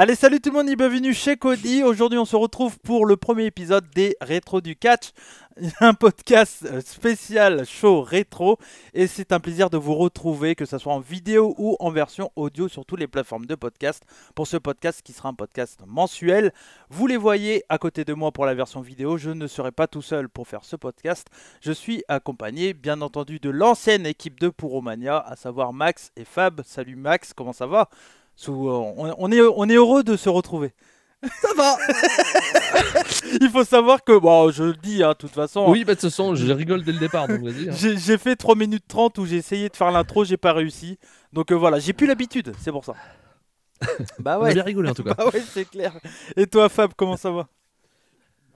Allez, salut tout le monde et bienvenue chez Cody. Aujourd'hui, on se retrouve pour le premier épisode des rétros du Catch, un podcast euh, spécial show rétro. Et c'est un plaisir de vous retrouver, que ce soit en vidéo ou en version audio sur toutes les plateformes de podcast. Pour ce podcast qui sera un podcast mensuel, vous les voyez à côté de moi pour la version vidéo. Je ne serai pas tout seul pour faire ce podcast. Je suis accompagné, bien entendu, de l'ancienne équipe de Pouromania, à savoir Max et Fab. Salut Max, comment ça va euh, on, est, heureux de se retrouver. Ça va Il faut savoir que, je le dis, hein, de toute façon. Oui, bah, de toute façon, je rigole dès le départ, hein. J'ai fait 3 minutes 30 où j'ai essayé de faire l'intro, j'ai pas réussi. Donc euh, voilà, j'ai plus l'habitude, c'est pour ça. bah ouais. On rigolé en tout cas. Bah ouais, c'est clair. Et toi, Fab, comment ça va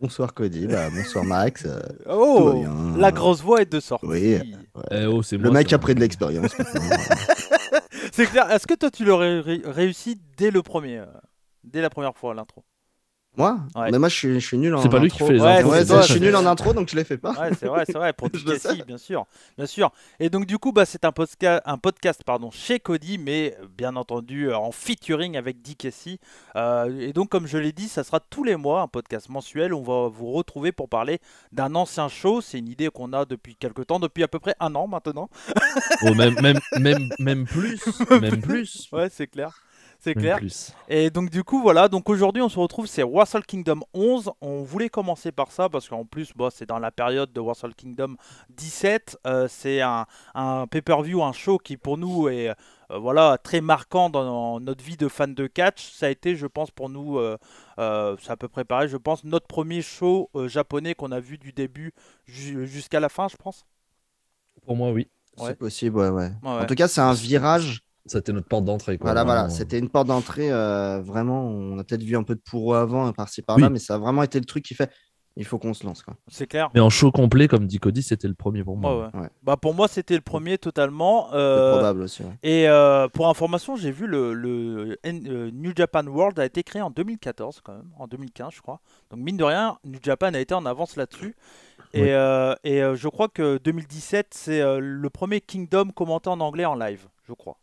Bonsoir Cody, bah, bonsoir Max. Euh, oh, la grosse voix est de sortie. Oui. Eh, oh, le mec a pris de l'expérience C'est clair. Est-ce que toi, tu l'aurais réussi dès le premier, euh, dès la première fois l'intro moi ouais. Mais moi, je suis, nul en. intro. ouais, Ouais, je suis nul en intro, donc je les fais pas. Ouais, c'est vrai, c'est vrai. Pour Cassie, bien sûr, bien sûr. Et donc, du coup, bah, c'est un, podcast, un podcast, pardon, chez Cody, mais bien entendu euh, en featuring avec Dick Cassie. Euh, et donc, comme je l'ai dit, ça sera tous les mois un podcast mensuel. On va vous retrouver pour parler d'un ancien show. C'est une idée qu'on a depuis quelques temps, depuis à peu près un an maintenant. Oh, même, même, même, même plus, même plus. Ouais, c'est clair c'est clair. Et donc du coup voilà, donc aujourd'hui on se retrouve c'est Wrestle Kingdom 11. On voulait commencer par ça parce qu'en plus bah, c'est dans la période de Wrestle Kingdom 17. Euh, c'est un, un pay-per-view, un show qui pour nous est euh, voilà, très marquant dans, notre vie de fan de catch. Ça a été, je pense, pour nous, ça peut préparer, je pense, notre premier show euh, japonais qu'on a vu du début jusqu'à la fin, je pense. Pour moi, oui. C'est possible, ouais. ouais en tout cas, c'est un virage c'était notre porte d'entrée. Voilà, voilà. Euh. C'était une porte d'entrée. Euh, vraiment, on a peut-être vu un peu de pourro avant, euh, par-ci par-là, mais ça a vraiment été le truc qui fait. Il faut qu'on se lance. C'est clair. Mais en show complet, comme dit Cody, c'était le premier pour moi. Bah pour moi, c'était le premier totalement. Probable aussi. Et pour information, j'ai vu le, New Japan World a été créé en 2014 quand même, en 2015 je crois. Donc mine de rien, New Japan a été en avance là-dessus. Et, et je crois que 2017, c'est le premier Kingdom commenté en anglais en live, je crois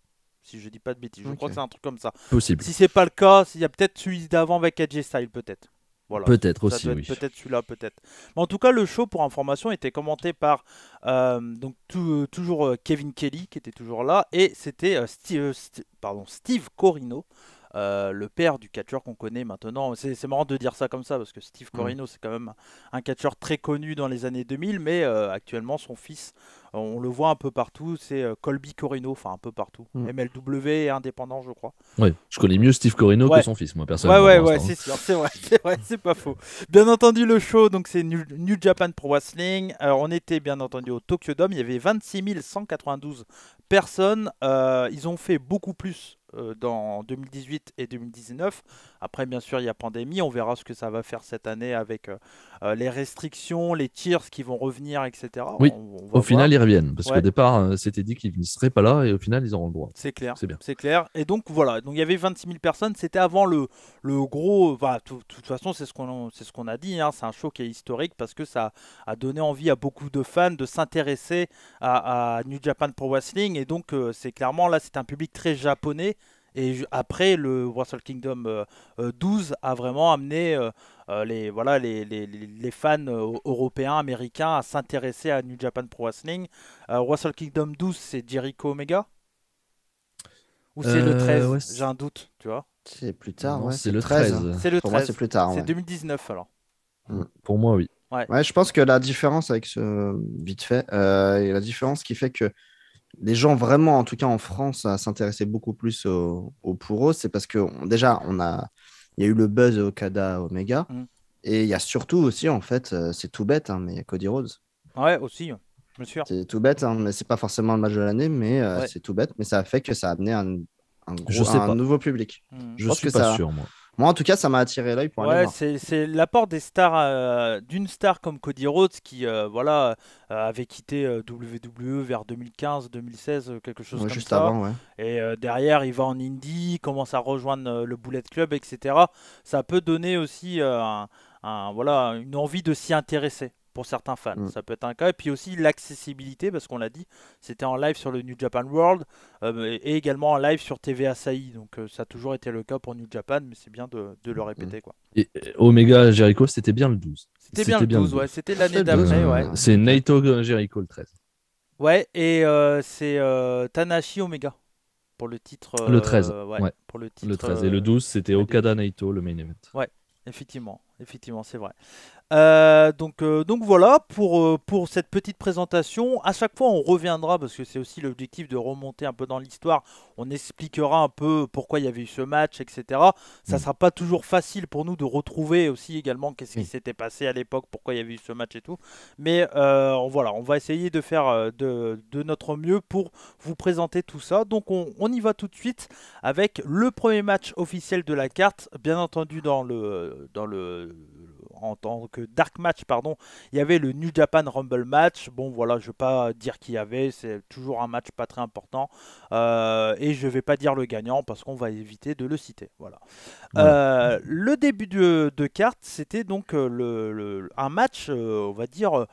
si je dis pas de bêtises. Je crois que c'est un truc comme ça. Possible. Si c'est pas le cas, il y a peut-être celui d'avant avec AJ Style, peut-être. Voilà. Peut-être aussi, oui. Peut-être celui-là, peut-être. Mais en tout cas, le show, pour information, était commenté par euh, donc euh, toujours euh, Kevin Kelly, qui était toujours là, et c'était Steve, pardon, Steve Corino. le père du catcheur qu'on connaît maintenant, c'est marrant de dire ça comme ça parce que Steve mm. Corino c'est quand même un catcheur très connu dans les années 2000, mais actuellement son fils on le voit un peu partout, c'est euh, Colby Corino, enfin un peu partout. MLW mm. indépendant, je crois. Oui, je connais mieux Steve Corino que son fils, moi personnellement. Ouais, ouais, ouais, c'est sûr, c'est vrai, c'est pas faux. Bien entendu, le show, donc c'est New, Japan Pro Wrestling. on était bien entendu au Tokyo Dome, il y avait 26 192 personnes. Euh, ils ont fait beaucoup plus euh, dans 2018 et 2019. Après, bien sûr, il y a pandémie. On verra ce que ça va faire cette année avec les restrictions, les tirs qui vont revenir, etc. Oui. au final, parce qu'au départ, euh, c'était dit qu'ils ne seraient pas là et au final, ils auront le droit. C'est clair. C'est bien. C'est clair. Et donc, voilà. Donc, il y avait 26 000 personnes. C'était avant le, le gros. Enfin, de toute façon, c'est ce qu'on ce qu'on a dit. Hein. C'est un show qui est historique parce que ça a donné envie à beaucoup de fans de s'intéresser à, New Japan Pro Wrestling. Et donc, euh, c'est clairement là, c'est un public très japonais. Et après, le Wrestle Kingdom 12 euh, euh, a vraiment amené euh, les, voilà, les, les, les, fans européens, américains à s'intéresser à New Japan Pro Wrestling. Wrestle Kingdom 12, c'est Jericho Omega Ou c'est le 13 J'ai un doute, tu vois. C'est plus tard, c'est le 13. C'est le Pour 13. c'est plus tard. C'est 2019 alors. Mm. Pour moi, oui. Ouais. je pense que la différence avec ce vite fait, et la différence qui fait que les gens vraiment, en tout cas en France, à s'intéresser beaucoup plus au, au c'est parce que déjà, on a, il y a eu le buzz Okada Omega. Mm. Et il y a surtout aussi, en fait, euh, c'est tout bête, hein, mais il y a Cody Rhodes. Ouais, aussi, sûr. C'est tout bête, hein, mais c'est pas forcément le match de l'année, mais euh, c'est tout bête. Mais ça a fait que ça a amené un, un nouveau public. Mm. Je, suis que pas ça... sûr, moi. Moi, en tout cas, ça m'a attiré l'œil pour ouais, C'est l'apport des stars, euh, d'une star comme Cody Rhodes qui, euh, voilà, euh, avait quitté WWE vers 2015-2016, quelque chose comme juste ça. Avant, Et derrière, il va en Indie, commence à rejoindre le Bullet Club, etc. Ça peut donner aussi un, voilà, une envie de s'y intéresser pour certains fans. Mm. Ça peut être un cas. Et puis aussi l'accessibilité, parce qu'on l'a dit, c'était en live sur le New Japan World euh, et également en live sur TV Asahi. Donc euh, ça a toujours été le cas pour New Japan, mais c'est bien de, le mm. répéter. Quoi. Et euh, Omega Jericho, c'était bien le 12. C'était bien, le 12, ouais. C'était l'année d'après, ouais. C'est Naito Jericho le 13. Ouais, et c'est Tanashi Omega pour le titre. le 13. Pour le titre, le 13. Et le 12, c'était Okada Naito, le main event. Ouais, effectivement, effectivement, c'est vrai. Euh, donc, euh, donc voilà euh, pour, cette petite présentation. À chaque fois, on reviendra parce que c'est aussi l'objectif de remonter un peu dans l'histoire. On expliquera un peu pourquoi il y avait eu ce match, etc. Ça mm. sera pas toujours facile pour nous de retrouver aussi également qu'est-ce qui mm. s'était passé à l'époque, pourquoi il y avait eu ce match et tout. Mais voilà, on va essayer de faire de, notre mieux pour vous présenter tout ça. Donc on, on, y va tout de suite avec le premier match officiel de la carte, bien entendu dans le dans le en tant que Dark Match, pardon, il y avait le New Japan Rumble match. Bon, voilà, je ne vais pas dire qu'il y avait, c'est toujours un match pas très important. Euh, et je ne vais pas dire le gagnant parce qu'on va éviter de le citer. Voilà. Euh, le début de, de carte, c'était donc euh, un match, on va dire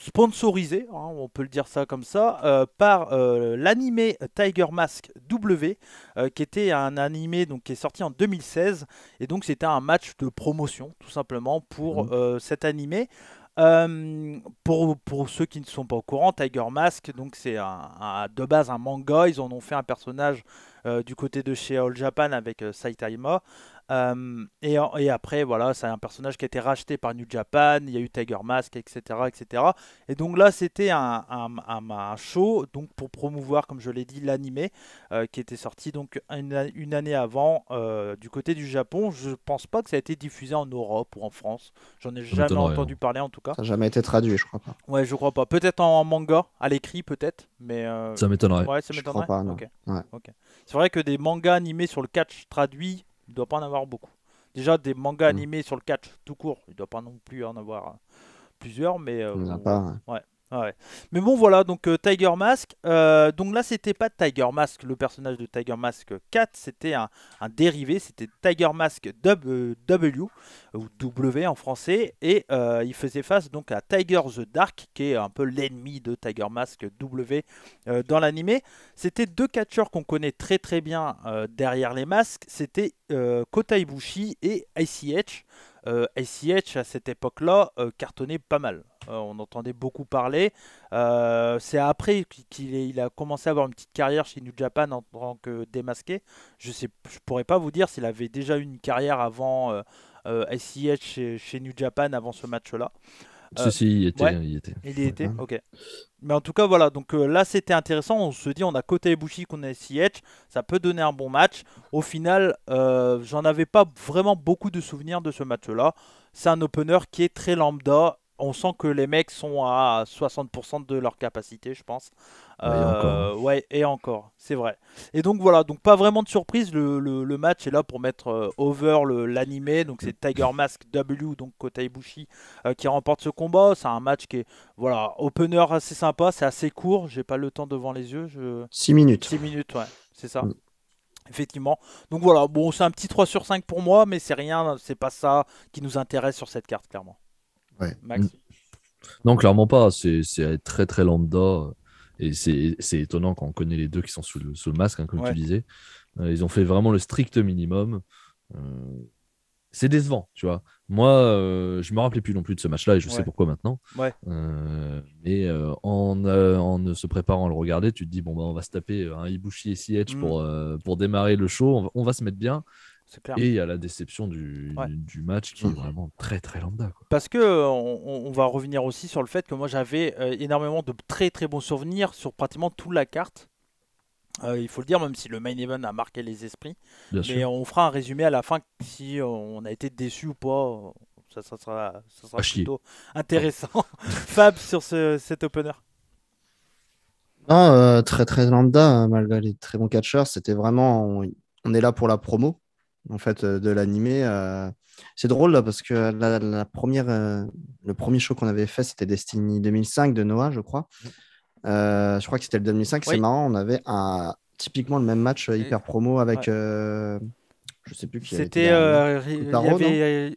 sponsorisé, hein, on peut le dire ça comme ça, euh, par euh, l'animé Tiger Mask W, euh, qui était un animé donc, qui est sorti en 2016. Et donc c'était un match de promotion, tout simplement, pour mmh. cet animé. Pour, pour, ceux qui ne sont pas au courant, Tiger Mask, donc c'est un, de base un manga. Ils en ont fait un personnage du côté de chez All Japan avec Saitama. Euh, et, et, après, voilà, c'est un personnage qui a été racheté par New Japan, il y a eu Tiger Mask, etc. etc. Et donc là, c'était un, show donc pour promouvoir, comme je l'ai dit, l'anime euh, qui était sorti donc une, année avant euh, du côté du Japon. Je pense pas que ça a été diffusé en Europe ou en France. J'en ai jamais entendu hein. parler en tout cas. Ça n'a jamais été traduit, je crois pas. Ouais, je crois pas. Peut-être en, manga, à l'écrit peut-être, mais. Ça m'étonnerait. ça C'est vrai que des mangas animés sur le catch traduit il doit pas en avoir beaucoup. Déjà, des mangas mm. animés sur le catch tout court, il doit pas non plus en avoir euh, plusieurs, mais. Euh, hein. ouais. Ah Mais bon, voilà, donc euh, Tiger Mask. Euh, donc là, c'était pas Tiger Mask, le personnage de Tiger Mask 4, c'était un, dérivé, c'était Tiger Mask euh, W, ou W en français, et il faisait face donc à Tiger the Dark, qui est un peu l'ennemi de Tiger Mask W dans l'animé. C'était deux catcheurs qu'on connaît très très bien derrière les masques, c'était Kota Ibushi et ICH. ICH à cette époque-là cartonnait pas mal. Euh, on entendait beaucoup parler. Euh, c'est après qu'il a commencé à avoir une petite carrière chez New Japan en tant que démasqué. Je ne pourrais pas vous dire s'il avait déjà eu une carrière avant SIH euh, chez, New Japan avant ce match-là. Ceci, il, était, il était. Il y était, ok. Mais en tout cas, voilà. Donc là, c'était intéressant. On se dit, on a côté Ibushi, qu'on a SIH. Ça peut donner un bon match. Au final, euh, j'en avais pas vraiment beaucoup de souvenirs de ce match-là. C'est un opener qui est très lambda on sent que les mecs sont à 60% de leur capacité, je pense. Euh, ouais, et encore, c'est vrai. Et donc voilà, donc pas vraiment de surprise, le, match est là pour mettre euh, over l'animé, donc c'est Tiger Mask W, donc Kota Ibushi, euh, qui remporte ce combat. C'est un match qui est, voilà, opener assez sympa, c'est assez court, j'ai pas le temps devant les yeux. 6 minutes. 6 minutes, ouais, c'est ça. Mm. effectivement. Donc voilà, bon, c'est un petit 3 sur 5 pour moi, mais c'est rien, c'est pas ça qui nous intéresse sur cette carte, clairement. Mm. Non, clairement pas. C'est très très lambda. Et c'est étonnant quand on connaît les deux qui sont sous le, masque, hein, comme tu disais. Euh, ils ont fait vraiment le strict minimum. Euh, c'est décevant, tu vois. Moi, euh, je me rappelais plus non plus de ce match-là et je sais pourquoi maintenant. Ouais. mais en, en, se préparant à le regarder, tu te dis bon ben on va se taper un Ibushi et Sietch mm. pour pour démarrer le show. on va, se mettre bien. Et il y a la déception du, match qui est mmh. vraiment très très lambda. Parce que euh, on, va revenir aussi sur le fait que moi j'avais euh, énormément de très très bons souvenirs sur pratiquement toute la carte. Euh, il faut le dire, même si le main event a marqué les esprits. mais on fera un résumé à la fin si on a été déçu ou pas. Ça, sera, plutôt intéressant. Fab sur cet opener. Non, très très lambda, malgré les très bons catcheurs. C'était vraiment. on est là pour la promo en fait euh, de l'animer euh, C'est drôle parce que la, première, euh, le premier show qu'on avait fait, c'était Destiny 2005 de Noah, je crois. Mm. je crois que c'était le 2005. C'est marrant, on avait typiquement le même match mm. hyper promo avec. je sais plus qui c'était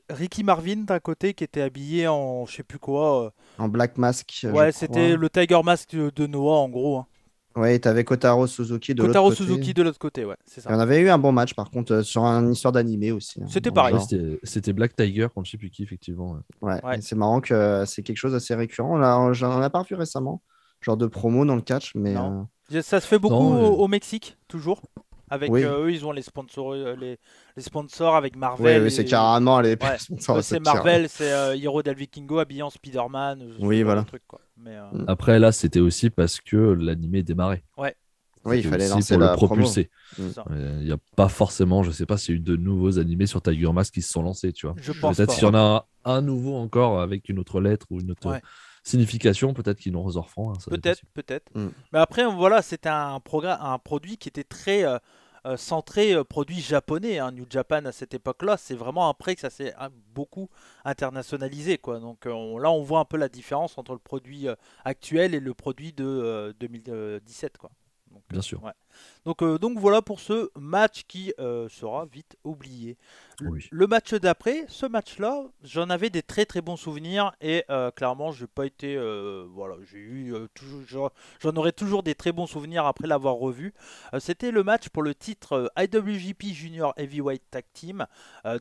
Ricky Marvin d'un côté qui était habillé en je sais plus quoi en black mask ouais c'était le Tiger Mask de, Noah en gros hein. Oui, t'avais Kotaro Suzuki de l'autre côté. Kotaro Suzuki de l'autre côté, ouais, c'est ça. on avait eu un bon match par contre euh, sur une histoire d'animé aussi. Hein. c'était pareil. Euh, c'était Black Tiger contre je sais plus qui, effectivement. Ouais, c'est marrant que euh, c'est quelque chose Assez récurrent. On j'en a pas vu récemment, genre de promo dans le catch, mais. Ça se fait beaucoup au, Mexique, toujours. Avec euh, eux, ils ont les sponsors, euh, les, sponsors avec Marvel. Oui, c'est carrément les sponsors. C'est Marvel, c'est euh, Hero Hiro del Vikingo habillé en Spider-Man. Oui, voilà. Mm. Après, là, c'était aussi parce que l'animé démarrait. Ouais. Oui, il fallait lancer pour la le propulser. Mm. Il n'y a pas forcément, je sais pas s'il y a eu de nouveaux animés sur Tiger Mask qui se sont lancés, tu vois. Je pense Peut-être s'il y en a un, nouveau encore avec une autre lettre ou une autre signification, peut-être qu'ils nous Rose hein, peut-être, peut-être. Mm. Mais après, voilà, c'était un, un produit qui était très. Euh, centré produits euh, produit japonais. Hein. New Japan à cette époque-là, c'est vraiment après que ça s'est ah, beaucoup internationalisé. Quoi. Donc euh, on, là, on voit un peu la différence entre le produit actuel et le produit de 2017. Quoi. Donc, Bien sûr. Donc, euh, donc voilà pour ce match qui euh, sera vite oublié. Le, match d'après, ce match-là, j'en avais des très très bons souvenirs et euh, clairement, j'ai pas été, voilà, j'ai eu toujours, j'en aurai toujours des très bons souvenirs après l'avoir revu. C'était le match pour le titre IWGP Junior Heavyweight Tag Team.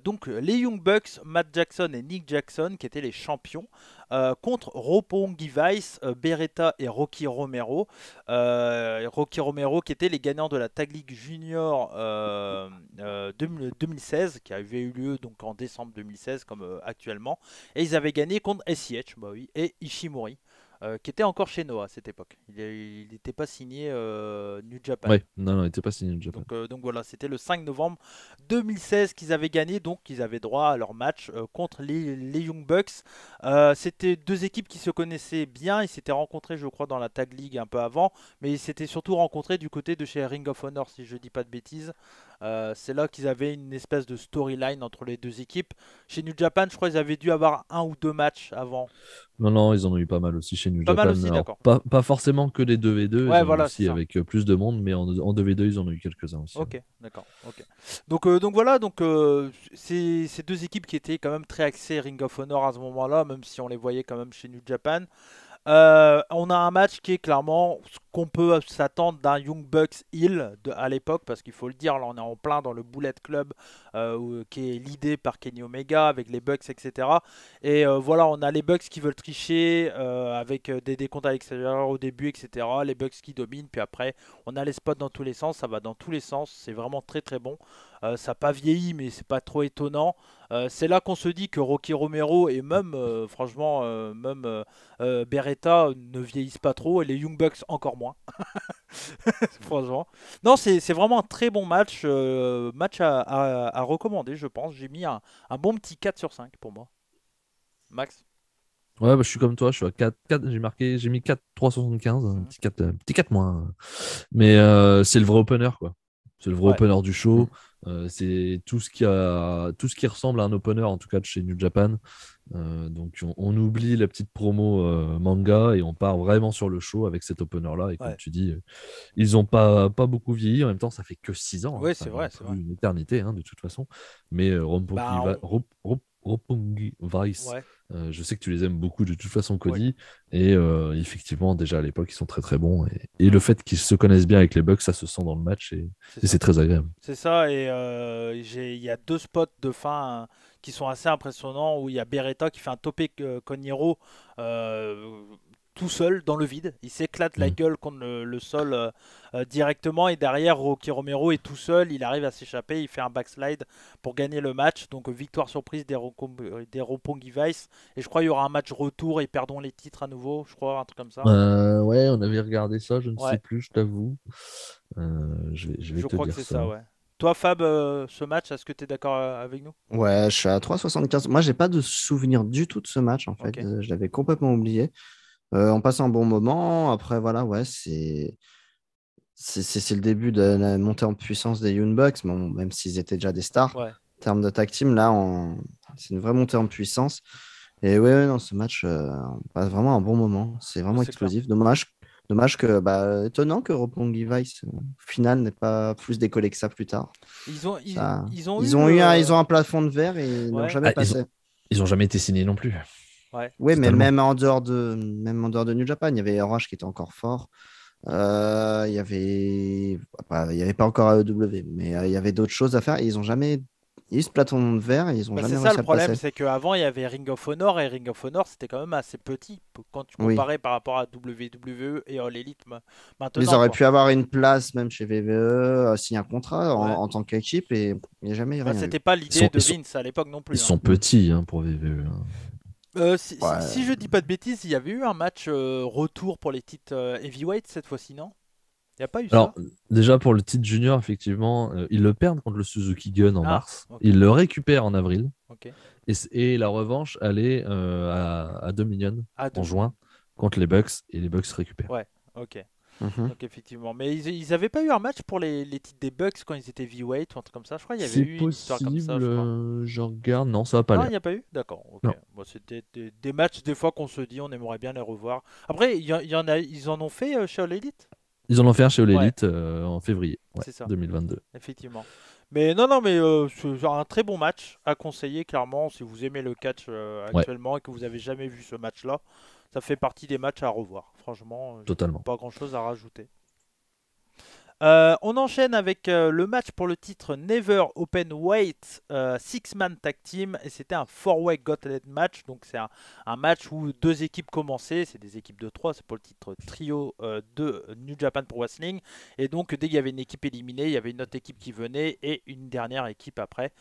donc les Young Bucks, Matt Jackson et Nick Jackson, qui étaient les champions, contre Roppongi Vice, Beretta et Rocky Romero. Rocky Romero qui était les gagnant de la Tag League Junior 2016, euh, euh, qui avait eu lieu donc en décembre 2016 comme euh, actuellement. Et ils avaient gagné contre SIH, bah et Ishimori. Euh, qui était encore chez Noah à cette époque. Il n'était pas signé euh, New Japan. Ouais, non, il n'était pas signé New Japan. Donc, euh, voilà, c'était le 5 novembre 2016 qu'ils avaient gagné, donc ils avaient droit à leur match contre les, Young Bucks. c'était deux équipes qui se connaissaient bien, ils s'étaient rencontrés, je crois, dans la Tag League un peu avant, mais ils s'étaient surtout rencontrés du côté de chez Ring of Honor, si je ne dis pas de bêtises. Euh, c'est là qu'ils avaient une espèce de storyline entre les deux équipes. Chez New Japan, je crois qu'ils avaient dû avoir un ou deux matchs avant. Non, non, ils en ont eu pas mal aussi chez New Japan. pas, forcément que les 2v2, ouais, aussi avec euh, plus de monde, mais en, en 2v2, ils en ont eu quelques-uns aussi. Ok, d'accord. Donc, euh, donc voilà, donc, ces deux équipes qui étaient quand même très axées Ring of Honor à ce moment-là, même si on les voyait quand même chez New Japan. Euh, on a un match qui est clairement ce qu'on peut s'attendre d'un Young Bucks Hill de, à l'époque, parce qu'il faut le dire, là on est en plein dans le Bullet Club euh, qui est l'idée par Kenny Omega avec les Bucks, etc. Et euh, voilà, on a les Bucks qui veulent tricher avec des décomptes à l'extérieur au début, etc. Les Bucks qui dominent, puis après on a les spots dans tous les sens, ça va dans tous les sens, c'est vraiment très très bon. Euh, ça n'a pas vieilli, mais c'est pas trop étonnant. Euh, c'est là qu'on se dit que Rocky Romero et même, euh, franchement, même Beretta ne vieillissent pas trop et les Young Bucks encore moins. franchement. Non, c'est vraiment un très bon match. match à, recommander, je pense. J'ai mis un, bon petit 4 sur 5 pour moi. Max Ouais, bah, je suis comme toi, je suis à 4, 4 j'ai marqué, j'ai mis 4, 375, mhm. un petit 4, petit 4 moins. Mais c'est le vrai opener, quoi. C'est le vrai opener du show. Mhm. Euh, c'est tout ce qui a tout ce qui ressemble à un opener en tout cas de chez New Japan. Euh, donc on, oublie la petite promo euh, manga et on part vraiment sur le show avec cet opener là. Et comme tu dis, ils ont pas pas beaucoup vieilli. En même temps, ça fait que 6 ans. Hein. Oui, c'est vrai, c'est Une éternité hein, de toute façon. Mais bah, Roppongi Vice. Euh, je sais que tu les aimes beaucoup de toute façon, Cody. Et euh, effectivement, déjà à l'époque, ils sont très très bons. Et, le fait qu'ils se connaissent bien avec les Bucks, ça se sent dans le match et c'est très agréable. C'est ça. Et euh, il y a deux spots de fin qui sont assez impressionnants où il y a Beretta qui fait un topé euh tout seul dans le vide. Il s'éclate la mm. gueule contre le, sol euh, euh, directement et derrière Rocky Romero est tout seul. Il arrive à s'échapper, il fait un backslide pour gagner le match. Donc euh, victoire surprise des, des Ropongi Vice. Et je crois qu'il y aura un match retour et perdons les titres à nouveau, je crois, un truc comme ça. ouais, on avait regardé ça, je ne sais plus, je t'avoue. je vais, te crois dire que c'est ça. ouais. Toi, Fab, ce match, est-ce que tu es d'accord avec nous Ouais, je suis à 3,75. Moi, j'ai pas de souvenir du tout de ce match, en fait. Je l'avais complètement oublié. Euh, on passe un bon moment. Après, voilà, ouais, c'est. C'est le début de la montée en puissance des Young Bucks, même s'ils étaient déjà des stars. En termes de tag team, là, c'est une vraie montée en puissance. Et ouais, ouais, ce match, euh, passe vraiment un bon moment. C'est vraiment explosif. Dommage, dommage que, bah, étonnant que Roppongi Vice, euh, au final, n'ait pas plus décollé que ça plus tard. Ils ont, eu, un, ils ont un plafond de verre et ils n'ont jamais ah, passé. Ils jamais été signés non plus. Ouais, oui, mais même en, dehors de, même en dehors de New Japan, il y avait orange qui était encore fort. Euh, il y avait, bah, il y avait pas encore AEW, mais euh, il y avait d'autres choses à faire. ils ont jamais il y eu ce platon de verre, ils ont bah, C'est ça le problème, c'est qu'avant il y avait Ring of Honor et Ring of Honor c'était quand même assez petit quand tu comparais par rapport à WWE et All Elite maintenant. Ils auraient pu avoir une place même chez VVE, euh, signer un contrat en, tant qu'équipe et il n'y a jamais bah, rien. C'était pas l'idée de Vince à l'époque non plus. Ils sont hein. petits hein, pour VVE. Euh, si, si, je dis pas de bêtises, il y avait eu un match euh, retour pour les titres euh, heavyweight cette fois-ci, non Il n'y a pas eu Alors, Déjà pour le titre junior, effectivement, ils le perdent contre le Suzuki Gun en ah, mars. Ils le récupèrent en avril. Et, la revanche, elle est à, à Dominion en juin contre les Bucks et les Bucks récupèrent. Ouais, ok. Mhm. Donc effectivement, mais ils n'avaient pas eu un match pour les, les titres des Bucks quand ils étaient V-Weight ou un truc comme ça. Je crois qu'il y avait eu une histoire comme ça. Je, crois. Euh, regarde, non, ça va pas. non il n'y a pas eu D'accord. C'était des, matchs des fois qu'on se dit on aimerait bien les revoir. Après, il y, en a, ils en ont fait euh, chez All Elite. Ils en ont fait chez All Elite euh, en février 2022. Effectivement. Mais non, non, mais euh, c'est un très bon match à conseiller, clairement, si vous aimez le catch euh, actuellement et que vous n'avez jamais vu ce match-là. Ça fait partie des matchs à revoir. Franchement, euh, Totalement. pas grand-chose à rajouter. Euh, on enchaîne avec euh, le match pour le titre Never Open Weight euh, Six Man Tag Team. Et c'était un four-way gauntlet match. Donc c'est un, match où deux équipes commençaient. C'est des équipes de 3 C'est pour le titre trio de New Japan pour Wrestling. Et donc dès qu'il y avait une équipe éliminée, il y avait une autre équipe qui venait et une dernière équipe après.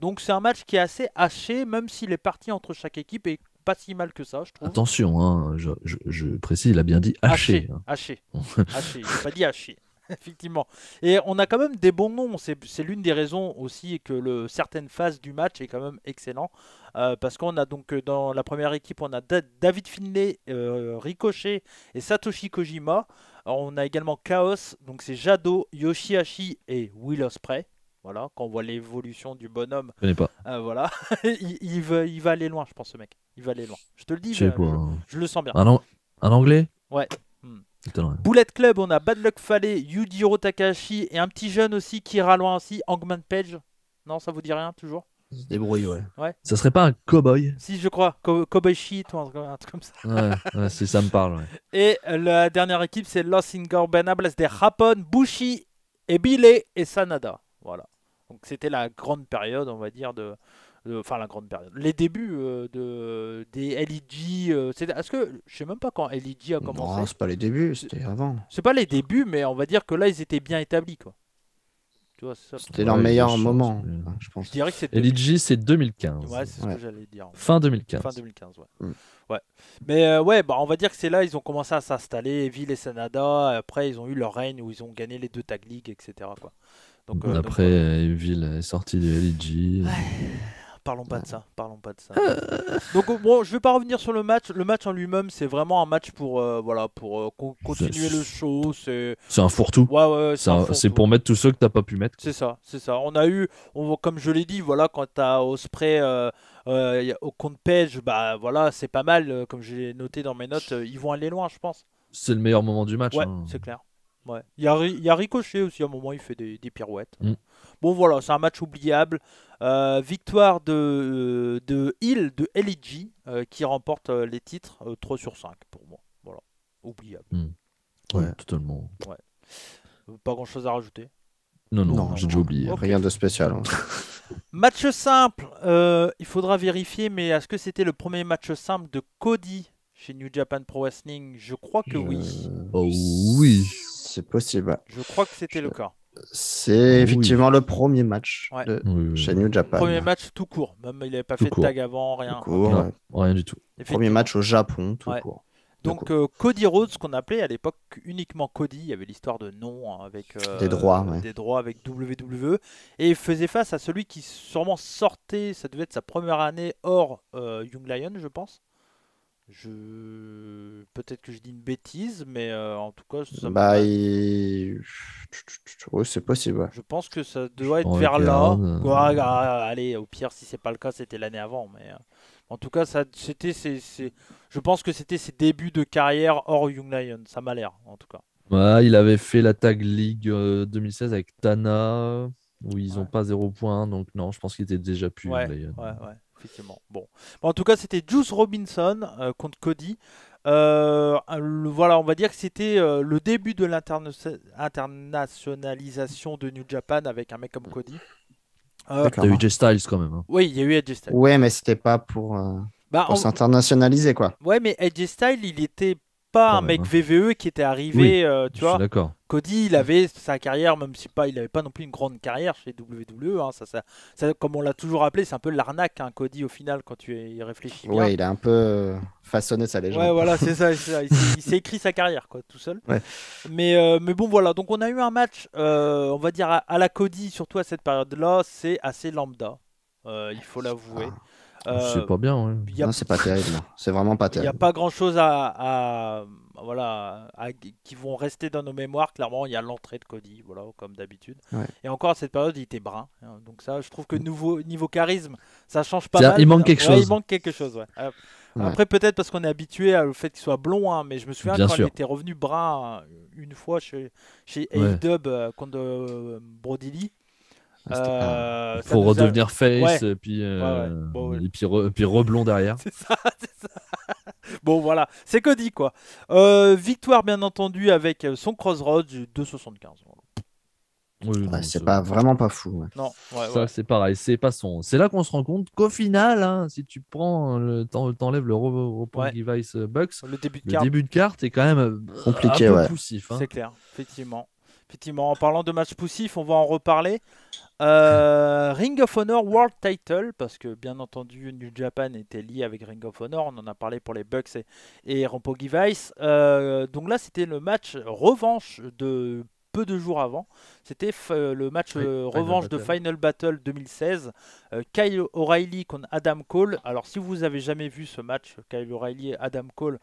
donc c'est un match qui est assez haché, même si les parties entre chaque équipe et pas si mal que ça, je trouve. Attention, hein, je, précise, il a bien dit haché. Haché, hein. haché. Il n'a pas dit haché. Effectivement. Et on a quand même des bons noms. C'est l'une des raisons aussi que le, certaines phases du match est quand même excellent. Euh, parce qu'on a donc euh, dans la première équipe, on a David Finlay, euh, Ricochet et Satoshi Kojima. on a également Chaos, donc c'est Jado, Yoshihashi et Will Ospreay. Voilà, quand on voit l'évolution du bonhomme. Je pas. voilà, il, il, va, il, va, aller loin, je pense, ce mec. Il va aller loin. Je te le dis, je, hein. le sens bien. Un, un anglais Ouais boulette hein. Bullet Club, on a Bad Luck Fale, Yujiro Takahashi et un petit jeune aussi qui ira loin aussi, Angman Page. Non, ça vous dit rien toujours débrouille, ouais. Ça serait pas un cowboy Si, je crois. cow cowboy shit ou un, truc comme ça. Ouais, ça me parle. Ouais. Et la dernière équipe, c'est Los Ingobernables des Rapon, Bushi, Ebile et Sanada. Voilà. Donc c'était la grande période, on va dire, de, euh, enfin la grande période, les débuts euh, de, des LEG. Euh, c'est, est-ce que je sais même pas quand LEG a commencé c'est pas les débuts, c'était avant. C'est pas les débuts, mais on va dire que là ils étaient bien établis quoi. c'était leur meilleur moment, je pense. Je dirais que e c'est c'est 2015. Ouais, Fin 2015. Fin 2015, mm. ouais. Mais ouais, bah, on va dire que c'est là ils ont commencé à s'installer, Ville et Sanada. Après, ils ont eu leur règne où ils ont gagné les deux tag league etc. Quoi. Donc, Après, ville est sorti de LEG parlons pas de ça. Parlons pas de ça. Donc bon, je vais pas revenir sur le match. Le match en lui-même, c'est vraiment un match pour euh, voilà pour euh, continuer le show. C'est un fourre-tout. Ouais, ouais, c'est pour mettre tous ceux que t'as pas pu mettre. C'est ça, c'est ça. On a eu, comme je l'ai dit, voilà quand t'as au spray euh, au compte page, bah voilà, c'est pas mal. Comme j'ai noté dans mes notes, ils vont aller loin, je pense. C'est le meilleur moment du match. Ouais, hein. c'est clair. Ouais. Il, y a, Ricochet aussi, à un moment, il fait des, pirouettes. Mm. Bon, voilà, c'est un match oubliable. Euh, victoire de, euh, de Hill, de LEG, euh, qui remporte les titres 3 sur 5 pour moi. Voilà, oubliable. Hmm. Ouais, totalement. Ouais. Pas grand chose à rajouter. Non, non, j'ai déjà oublié. Rien de spécial. Hein. match simple, il faudra vérifier, mais est-ce que c'était le premier match simple de Cody chez New Japan Pro Wrestling Je crois que oh, oui. oui, c'est possible. Je crois que c'était le cas. C'est effectivement le premier match chez New Japan. Premier match tout court, même il n'avait pas fait de tag avant, rien. Rien du tout. Premier match au Japon, tout court. Donc euh, Cody Rhodes, qu'on appelait à l'époque uniquement Cody, il y avait l'histoire de nom hein, avec euh, des droits, des droits avec WWE, et il faisait face à celui qui sûrement sortait, ça devait être sa première année hors euh, Young Lion, je pense, je peut-être que je dis une bêtise, mais euh, en tout cas, bah, oui, c'est possible. Je pense que ça doit être vers là. Ah, allez, au pire, si c'est pas le cas, c'était l'année avant. Mais euh, en tout cas, ça, c'était, c'est, je pense que c'était ses débuts de carrière hors Young Lion. Ça m'a l'air, en tout cas. Ouais, il avait fait la Tag League 2016 euh, avec Tana, où ils ont pas 0 points. Donc non, je pense qu'il était déjà plus Young Lion. Ouais, ouais. Bon. en tout cas, c'était Juice Robinson euh, contre Cody. Euh, le, voilà, on va dire que c'était euh, le début de l'internationalisation de New Japan avec un mec comme Cody. Euh, il y a eu Styles quand même. Hein. Oui, il y a eu Edge Styles. Ouais, mais c'était pas pour, bah, s'internationaliser quoi. Ouais, mais Edge Styles, il était pas un mec VVE hein. e qui était arrivé, euh, tu vois. Cody, il avait sa carrière, même si pas, il n'avait pas non plus une grande carrière chez WWE. Hein. ça, comme on l'a toujours appelé, c'est un peu l'arnaque, hein, Cody, au final, quand tu y réfléchis. Ouais, il a un peu euh, façonné sa légende. Ouais, voilà, c'est ça. Il s'est écrit sa carrière, quoi, tout seul. Mais, euh, mais bon, voilà. Donc, on a eu un match, on va dire, à, la Cody, surtout à cette période-là, c'est assez lambda. il faut ah, l'avouer. Ah. Euh, c'est pas bien. c'est pas terrible. C'est vraiment pas terrible. Il n'y a pas grand chose à, voilà, qui vont rester dans nos mémoires. Clairement, il y a l'entrée de Cody, voilà, comme d'habitude. Et encore à cette période, il était brun. Hein. donc ça, je trouve que niveau charisme, ça change pas mal. Il manque quelque chose. Il manque quelque chose. Euh, après, peut-être parce qu'on est habitué au fait qu'il soit blond, hein, mais je me souviens quand il était revenu brun euh, une fois chez chez Dub contre euh, ah, euh, faut redevenir face, puis, et puis, euh, puis reblond derrière. c'est ça, bon, voilà, c'est Cody quoi. Euh, victoire, bien entendu, avec euh, son crossroads du 2,75. c'est pas vraiment pas fou. Non, ça c'est pareil, c'est pas son. C'est là qu'on se rend compte qu'au final, hein, si tu prends le t'enlèves le point device bucks, le début de, carte. est quand même compliqué, un poussif. Hein. C'est clair, effectivement. Effectivement, en parlant de match poussif, on va en reparler. Euh, Ring of Honor World Title, parce que bien entendu New Japan était lié avec Ring of Honor, on en a parlé pour les Bucks et, et Vice. Euh, donc là c'était le match revanche de peu de jours avant. C'était euh, le match revanche de Final Battle 2016. Kyle O'Reilly contre Adam Cole. Alors si vous avez jamais vu ce match, Kyle O'Reilly et Adam Cole,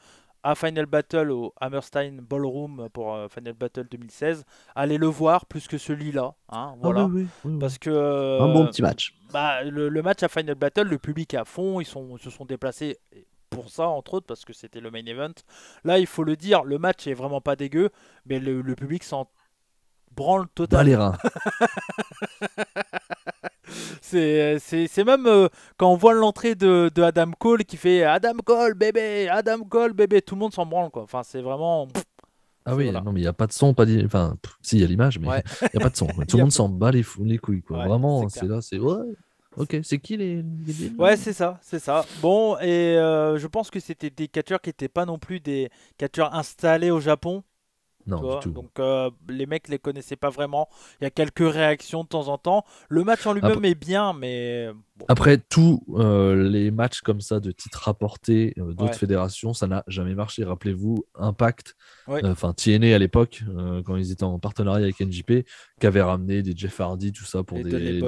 Final Battle au Hammerstein Ballroom pour euh, Final Battle 2016, allez le voir plus que celui-là. Hein, ah voilà. Parce que. Un bon euh, petit match. Bah, le, match à Final Battle, le public à fond, ils, sont, se sont déplacés pour ça, entre autres, parce que c'était le main event. Là, il faut le dire, le match est vraiment pas dégueu, mais le, public s'en branle totalement. Euh, c'est même euh, quand on voit l'entrée de, Adam Cole qui fait Adam Cole bébé, Adam Cole bébé, tout le monde s'en branle quoi. Enfin, c'est vraiment. Ah oui, non, mais il n'y a pas de son, pas Enfin, si, il y a l'image, mais il n'y a pas de son. Tout le monde s'en bat les, couilles quoi. vraiment, c'est hein, là, c'est. Ouais. Ok, c'est qui les, Ouais, c'est ça, c'est ça. Bon, et euh, je pense que c'était des catcheurs qui n'étaient pas non plus des catcheurs installés au Japon. Non, du tout. Donc euh, les mecs les connaissaient pas vraiment. Il y a quelques réactions de temps en temps. Le match en lui-même est bien, mais. Après tous euh, les matchs comme ça de titres rapportés euh, d'autres fédérations, ça n'a jamais marché. Rappelez-vous, Impact, enfin à l'époque, quand ils étaient en partenariat avec NJP, qui avait ramené des Jeff Hardy, tout ça pour des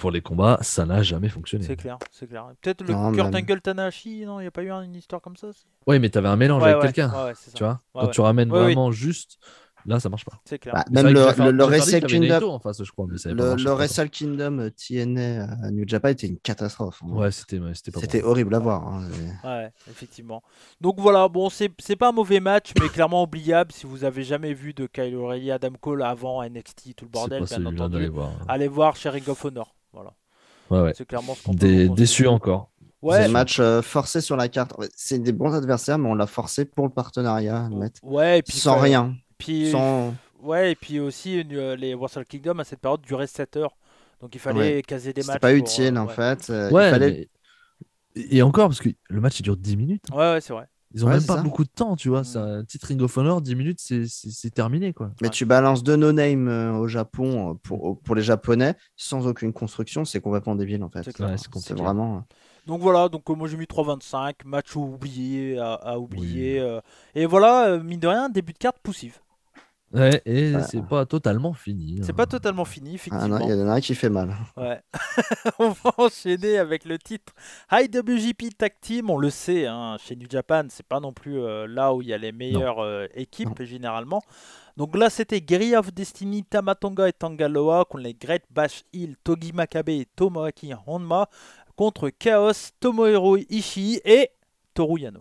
pour les combats, ça n'a jamais fonctionné. C'est clair, c'est clair. Peut-être le Kurt Angle Tanahashi, non, il n'y a pas eu une histoire comme ça Oui, mais tu avais un mélange avec quelqu'un. tu vois, quand tu ramènes vraiment juste, là, ça marche pas. C'est clair. Bah, même le, le, Wrestle Kingdom, le, euh, Wrestle Kingdom TNA à euh, New Japan était une catastrophe. Ouais, c'était, c'était, horrible à voir. Hein, ouais, effectivement. Donc voilà, bon, c'est, pas un mauvais match, mais clairement oubliable si vous avez jamais vu de Kyle O'Reilly, Adam Cole avant NXT, tout le bordel, bien entendu. Allez voir, hein. allez voir chez Ring of Honor. Voilà. C'est clairement ce qu'on Déçu encore. Ouais. C'est match euh, forcé sur la carte. C'est des bons adversaires, mais on l'a forcé pour le partenariat. Ouais, et puis, sans rien. Ouais, et puis aussi, euh, les Wrestle Kingdom à cette période duraient 7 heures. Donc il fallait caser des matchs. C'est pas utile euh, en fait. Et encore, parce que le match il dure 10 minutes. ouais, c'est vrai. Ils ont même pas beaucoup de temps, tu vois. C'est un petit Ring of Honor, 10 minutes, c'est terminé. quoi. Mais tu balances deux no-name euh, au Japon euh, pour, pour les Japonais sans aucune construction, c'est complètement débile en fait. C'est vraiment. Euh, donc voilà, donc moi j'ai mis 3,25, match oublié, à, oublier. et voilà, mine de rien, début de carte poussive et c'est pas totalement fini. C'est pas hein. totalement fini, ah effectivement. il y en a un qui fait mal. on va enchaîner avec le titre High IWGP Tag Team. On le sait, hein, chez New Japan, c'est pas non plus euh, là où il y a les meilleures euh, équipes généralement. Donc là, c'était grief of Destiny, Tamatonga et Tangaloa contre les Great Bash Hill, Togi Makabe et Tomoaki Honma contre Chaos, Tomohiro Ishii et Toru Yano.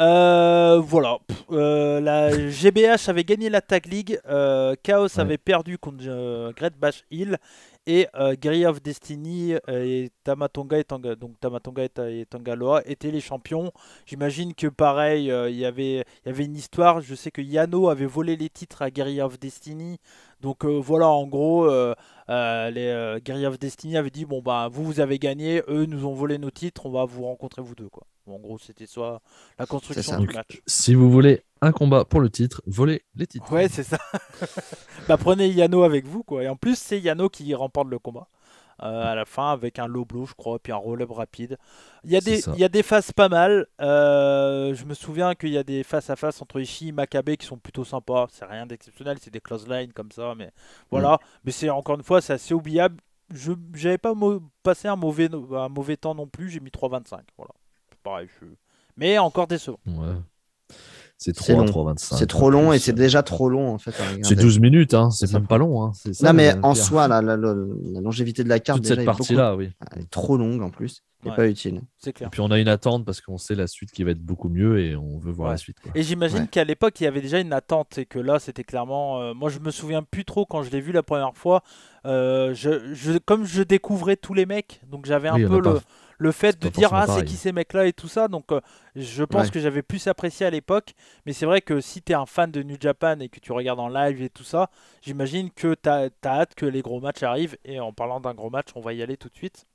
Euh, voilà. Euh, la GBH avait gagné la Tag League. Euh, Chaos avait perdu contre Great Bash Hill. Et Guerrier of Destiny et Tamatonga et donc Tamatonga et, Tangaloa étaient les champions. J'imagine que pareil, y il y avait une histoire. Je sais que Yano avait volé les titres à Guerrier of Destiny. Donc euh, voilà, en gros, euh, euh, les Guerriers of Destiny avaient dit bon bah vous vous avez gagné, eux nous ont volé nos titres, on va vous rencontrer vous deux quoi. en gros, c'était soit la construction du match. Si vous voulez un combat pour le titre, volez les titres. Ouais, c'est ça. bah, prenez Yano avec vous, quoi. Et en plus, c'est Yano qui remporte le combat. Euh, à la fin avec un low blow, je crois, puis un roll-up rapide. Il y, a des, il a des phases pas mal. Euh, je me souviens qu'il y a des face-à-face entre Ishii et Makabe qui sont plutôt sympas. C'est rien d'exceptionnel, c'est des close lines comme ça, mais voilà. Mm. Mais c'est encore une fois, c'est assez oubliable. Je n'avais pas passé un mauvais, un mauvais temps non plus, j'ai mis 3,25. Voilà. Pareil, mais encore décevant. C'est trop long. c'est trop long et c'est déjà trop long en fait. C'est 12 minutes, hein, c'est même pas long. Hein. non, mais en soi, la, longévité de la carte, cette partie-là, est trop longue en plus. Et pas utile. C'est clair. Et puis on a une attente parce qu'on sait la suite qui va être beaucoup mieux et on veut voir la suite. Et j'imagine qu'à l'époque il y avait déjà une attente et que là c'était clairement. Euh, moi je me souviens plus trop quand je l'ai vu la première fois. Euh, je, comme je découvrais tous les mecs, donc j'avais un peu le le fait de dire ah c'est qui ces mecs là et tout ça donc euh, je pense que j'avais plus apprécié à l'époque mais c'est vrai que si tu es un fan de New Japan et que tu regardes en live et tout ça j'imagine que t'as as hâte que les gros matchs arrivent et en parlant d'un gros match on va y aller tout de suite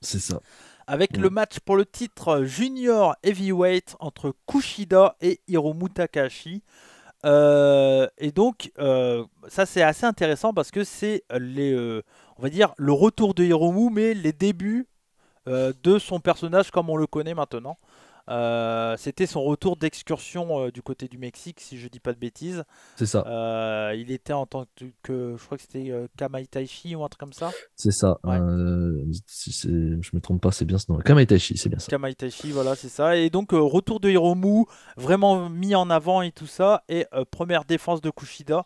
c'est ça avec le match pour le titre euh, junior heavyweight entre Kushida et Hiromu Takashi euh, et donc, ça c'est assez intéressant parce que c'est les, on va dire, le retour de Hiromu, mais les débuts euh, de son personnage comme on le connaît maintenant. Euh, c'était son retour d'excursion euh, du côté du Mexique, si je dis pas de bêtises. C'est ça. il était en tant que, je crois que c'était Kamaitachi ou un truc comme ça. C'est ça. je me trompe pas, c'est bien ce nom. Kamaitaishi c'est bien ça. Kamaitachi, voilà, c'est ça. Et donc retour de Hiromu, vraiment mis en avant et tout ça, et première défense de Kushida.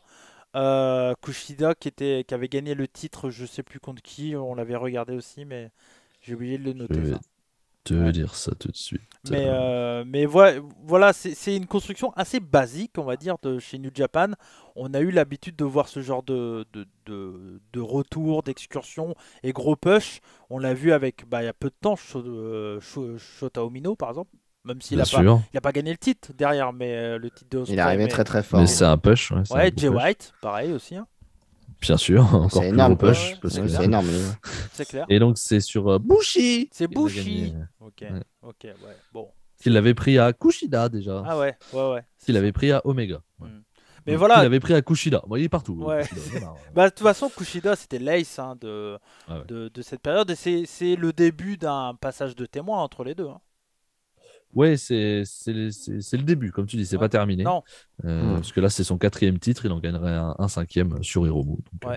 Kushida qui, était, qui avait gagné le titre, je sais plus contre qui, on l'avait regardé aussi, mais j'ai oublié de le noter. Je te dire ça tout de suite. Mais, euh, mais voilà, c'est une construction assez basique, on va dire, de chez New Japan. On a eu l'habitude de voir ce genre de, de, retour, d'excursion et gros push. On l'a vu avec, bah, il y a peu de temps, Shota euh, Shota Omino, par exemple. Même s'il n'a pas, pas, gagné le titre derrière, mais euh, le titre de Il est arrivé très très fort. Mais c'est un push. Ouais, ouais Jay White, pareil aussi. Hein bien sûr, encore poche. C'est énorme. c'est clair. Et donc, c'est sur euh, Bushi. C'est Bushi. Euh, ok, ok, ouais. Bon. S'il l'avait pris à Kushida déjà. Ah ouais, ouais, ouais. S'il l'avait pris à Omega. Hmm. Mais voilà. Il l'avait pris à Kushida. Bon, il est partout. Ouais. bah, de toute façon, Kushida, c'était l'ace hein, ah de, de, cette période. Et c'est le début d'un passage de témoin entre les deux. Hein. Ouais, c'est le début, comme tu dis, c'est pas terminé. Non. Euh, hmm. Parce que là, c'est son quatrième titre, il en gagnerait un, cinquième sur Hiromu. Euh.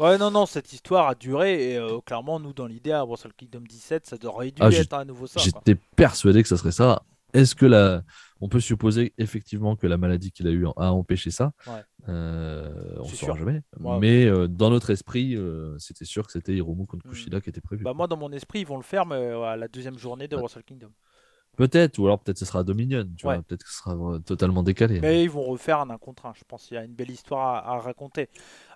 ouais. non, non, cette histoire a duré et euh, clairement, nous, dans l'idée, à Wrestle Kingdom 17, ça devrait dû ah, être à nouveau ça. J'étais persuadé que ça serait ça. Est-ce que là on peut supposer effectivement que la maladie qu'il a eue a empêché ça On ne saura jamais. mais dans notre esprit, c'était sûr que c'était Hiromu contre hmm. Kushida qui était prévu. Bah, moi, dans mon esprit, ils vont le faire mais, à la deuxième journée de Wrestle Kingdom. Peut-être, ou alors peut-être ce sera Dominion, tu vois, peut-être que ce sera euh, totalement décalé. Mais, hein. ils vont refaire un contrat je pense. Il y a une belle histoire à, raconter.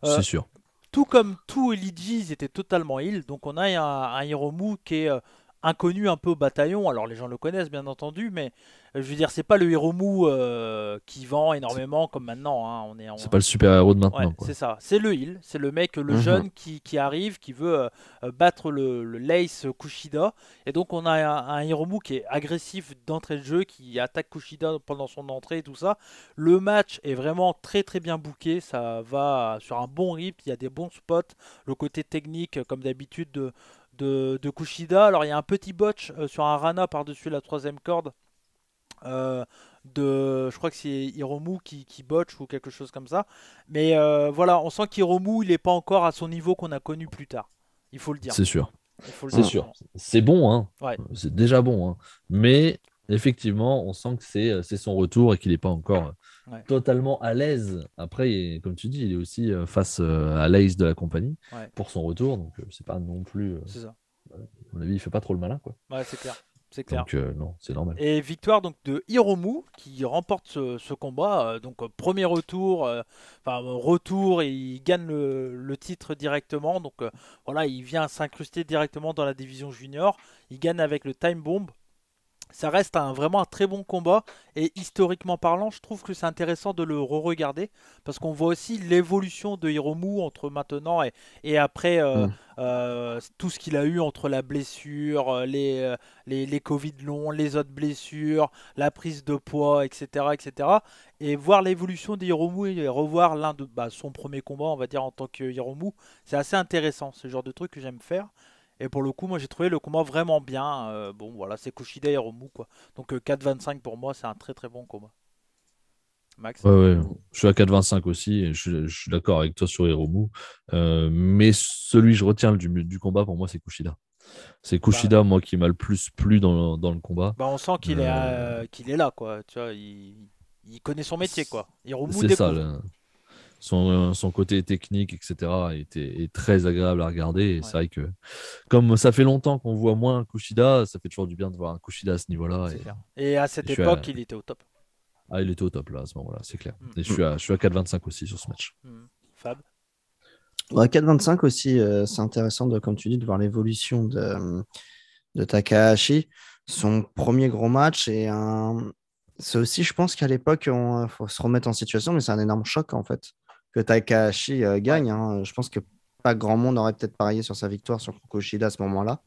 Euh, c'est sûr. Tout comme tout Elidji, était totalement heal, donc on a un, un Hiromu qui est euh, inconnu un peu au bataillon. Alors les gens le connaissent bien entendu, mais euh, je veux dire, c'est pas le héros euh, qui vend énormément comme maintenant. Hein, on est, C'est pas le super héros de maintenant. c'est ça. C'est le heal, c'est le mec, le mhm. jeune qui, arrive, qui veut euh, battre le, Lace Kushida. Et donc on a un, Hiromu qui est agressif d'entrée de jeu, qui attaque Kushida pendant son entrée et tout ça. Le match est vraiment très très bien booké. Ça va sur un bon rip Il y a des bons spots. Le côté technique, comme d'habitude de, de, de, Kushida. Alors il y a un petit botch sur un Rana par-dessus la troisième corde euh, de, je crois que c'est Hiromu qui, qui, botche ou quelque chose comme ça. Mais euh, voilà, on sent qu'Hiromu, il est pas encore à son niveau qu'on a connu plus tard. Il faut le dire. C'est sûr. C'est sûr. C'est bon, hein. C'est déjà bon, hein. Mais effectivement, on sent que euh, c'est son retour et qu'il est pas encore totalement à l'aise. Après, comme tu dis, il est aussi face à l'aise de la compagnie pour son retour. Donc, c'est pas non plus. ça. À mon avis, il fait pas trop le malin, quoi. Ouais, c'est clair. C'est clair. Donc, euh, non, c'est normal. Et victoire donc de Hiromu qui remporte ce, combat. Euh, donc euh, premier retour, enfin retour, il gagne le, le titre directement. Donc voilà, il vient s'incruster directement dans la division junior. Il gagne avec le Time Bomb ça reste un, vraiment un très bon combat. Et historiquement parlant, je trouve que c'est intéressant de le re-regarder. Parce qu'on voit aussi l'évolution de Hiromu entre maintenant et, après euh, mm. euh, tout ce qu'il a eu entre la blessure, euh, les, les, Covid longs, les autres blessures, la prise de poids, etc. etc. Et voir l'évolution d'Hiromu et revoir l'un de bah, son premier combat, on va dire, en tant que Hiromu, c'est assez intéressant. Ce genre de truc que j'aime faire. Et pour le coup, moi j'ai trouvé le combat vraiment bien. Euh, bon, voilà, c'est Kushida et Romu quoi. Donc 25 euh, pour moi, c'est un très très bon combat. Max ouais, ouais. Je suis à 4-25 aussi, je, suis d'accord avec toi sur Hiromu. Euh, mais celui que je retiens du, combat, pour moi, c'est Kushida. C'est bah, Kushida, moi, qui m'a le plus plu dans, le combat. Bah, on sent qu'il est, qu'il est là, quoi. Tu vois, il, connaît son métier, quoi. Hiromu C'est ça. Le... Euh, son, côté technique, etc., était, très agréable à regarder. Et c'est vrai que, comme ça fait longtemps qu'on voit moins Kushida, ça fait toujours du bien de voir un Kushida à ce niveau-là. Et, à cette époque, il était au top. Ah, il était au top là, à ce moment-là, c'est clair. Mm. Et je suis à, je suis aussi sur ce match. Mm. Fab ouais, 4,25 aussi, euh, c'est intéressant, de, comme tu dis, de voir l'évolution de, euh, de Takahashi. Son premier gros match et c'est aussi, je pense qu'à l'époque, il faut se remettre en situation, mais c'est un énorme choc en fait que Takahashi euh, gagne. Hein. Je pense que pas grand monde aurait peut-être parié sur sa victoire sur Kokoshida à ce moment-là.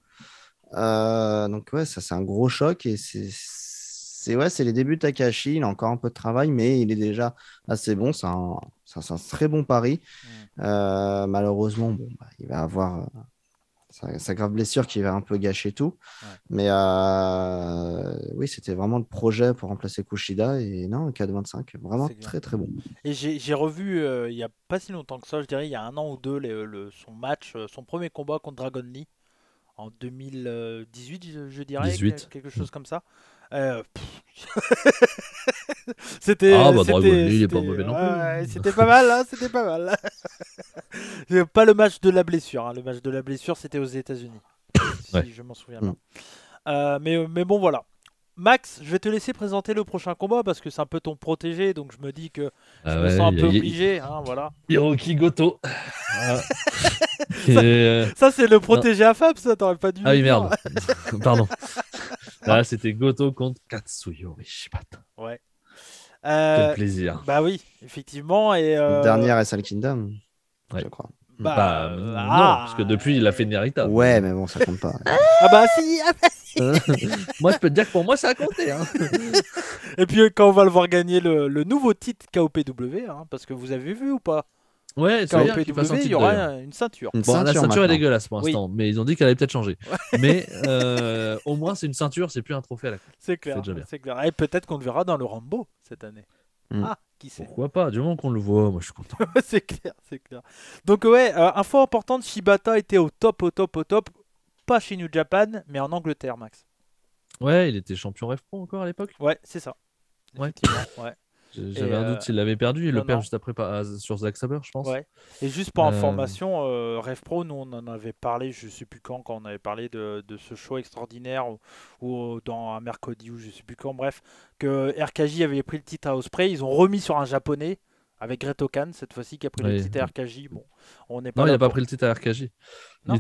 Euh, donc ouais, ça c'est un gros choc et c'est ouais, c'est les débuts de Takahashi. Il a encore un peu de travail, mais il est déjà assez bon. C'est un, un, très bon pari. Euh, malheureusement, bon, bah, il va avoir sa, grave blessure qui va un peu gâcher tout. Mais euh, oui, c'était vraiment le projet pour remplacer Kushida. Et non, le 4-25, vraiment très très bon. Et j'ai revu, euh, il n'y a pas si longtemps que ça, je dirais il y a un an ou deux, le, son match, euh, son premier combat contre Dragon Lee en 2018, je, dirais, quelque chose comme ça c'était pas c'était pas mal hein, c'était pas mal pas le match de la blessure hein. le match de la blessure c'était aux États-Unis si je m'en souviens mm. bien euh, mais euh, mais bon voilà Max, je vais te laisser présenter le prochain combat parce que c'est un peu ton protégé, donc je me dis que je ah me sens un peu obligé. hein, voilà. Hiroki Goto. Ah. Euh, ça, c'est le protégé à Fab, ça t'aurais pas dû. Ah oui, merde. Pardon. Là, ah, hein c'était Goto contre Katsuyori Shibata. Ouais. Quel euh, plaisir. Bah oui, effectivement. Et euh... Dernière SL Kingdom, ouais. je crois. Bah, bah euh, non, ah. parce que depuis, il a fait Nerita. Ouais, mais bon, ça compte pas. ah bah si, ah, bah, euh. Moi, je peux te dire que pour moi, ça a compté. Hein. et puis, quand on va le voir gagner le, nouveau titre KOPW, hein, parce que vous avez vu ou pas Ouais, c'est Il y aura une ceinture. la ceinture est dégueulasse pour l'instant, mais ils ont dit qu'elle allait peut-être changer. Mais euh, au moins, c'est une ceinture, c'est plus un trophée à la C'est clair. C'est clair. Et peut-être qu'on le verra dans le Rambo cette année. Hmm. Ah, qui sait Pourquoi pas Du moment qu'on le voit, moi je suis content. c'est clair, c'est clair. Donc, ouais, euh, info importante Shibata était au top, au top, au top. Pas chez New Japan, mais en Angleterre, Max. Ouais, il était champion Pro encore à l'époque. Ouais, c'est ça. Ouais. ouais. J'avais un doute, euh, S'il l'avait perdu. Il le perd juste après euh, sur Zack Saber, je pense. Et juste pour euh, information, euh, Pro, nous on en avait parlé, je sais plus quand, quand on avait parlé de, ce show extraordinaire ou, dans un mercredi ou je sais plus quand, bref, que RKJ avait pris le titre à Osprey. Ils ont remis sur un japonais. Avec Okan cette fois-ci, qui a pris le titre à RKJ. Bon, on n'est pas. Non, il n'a pas pris le titre à RKJ.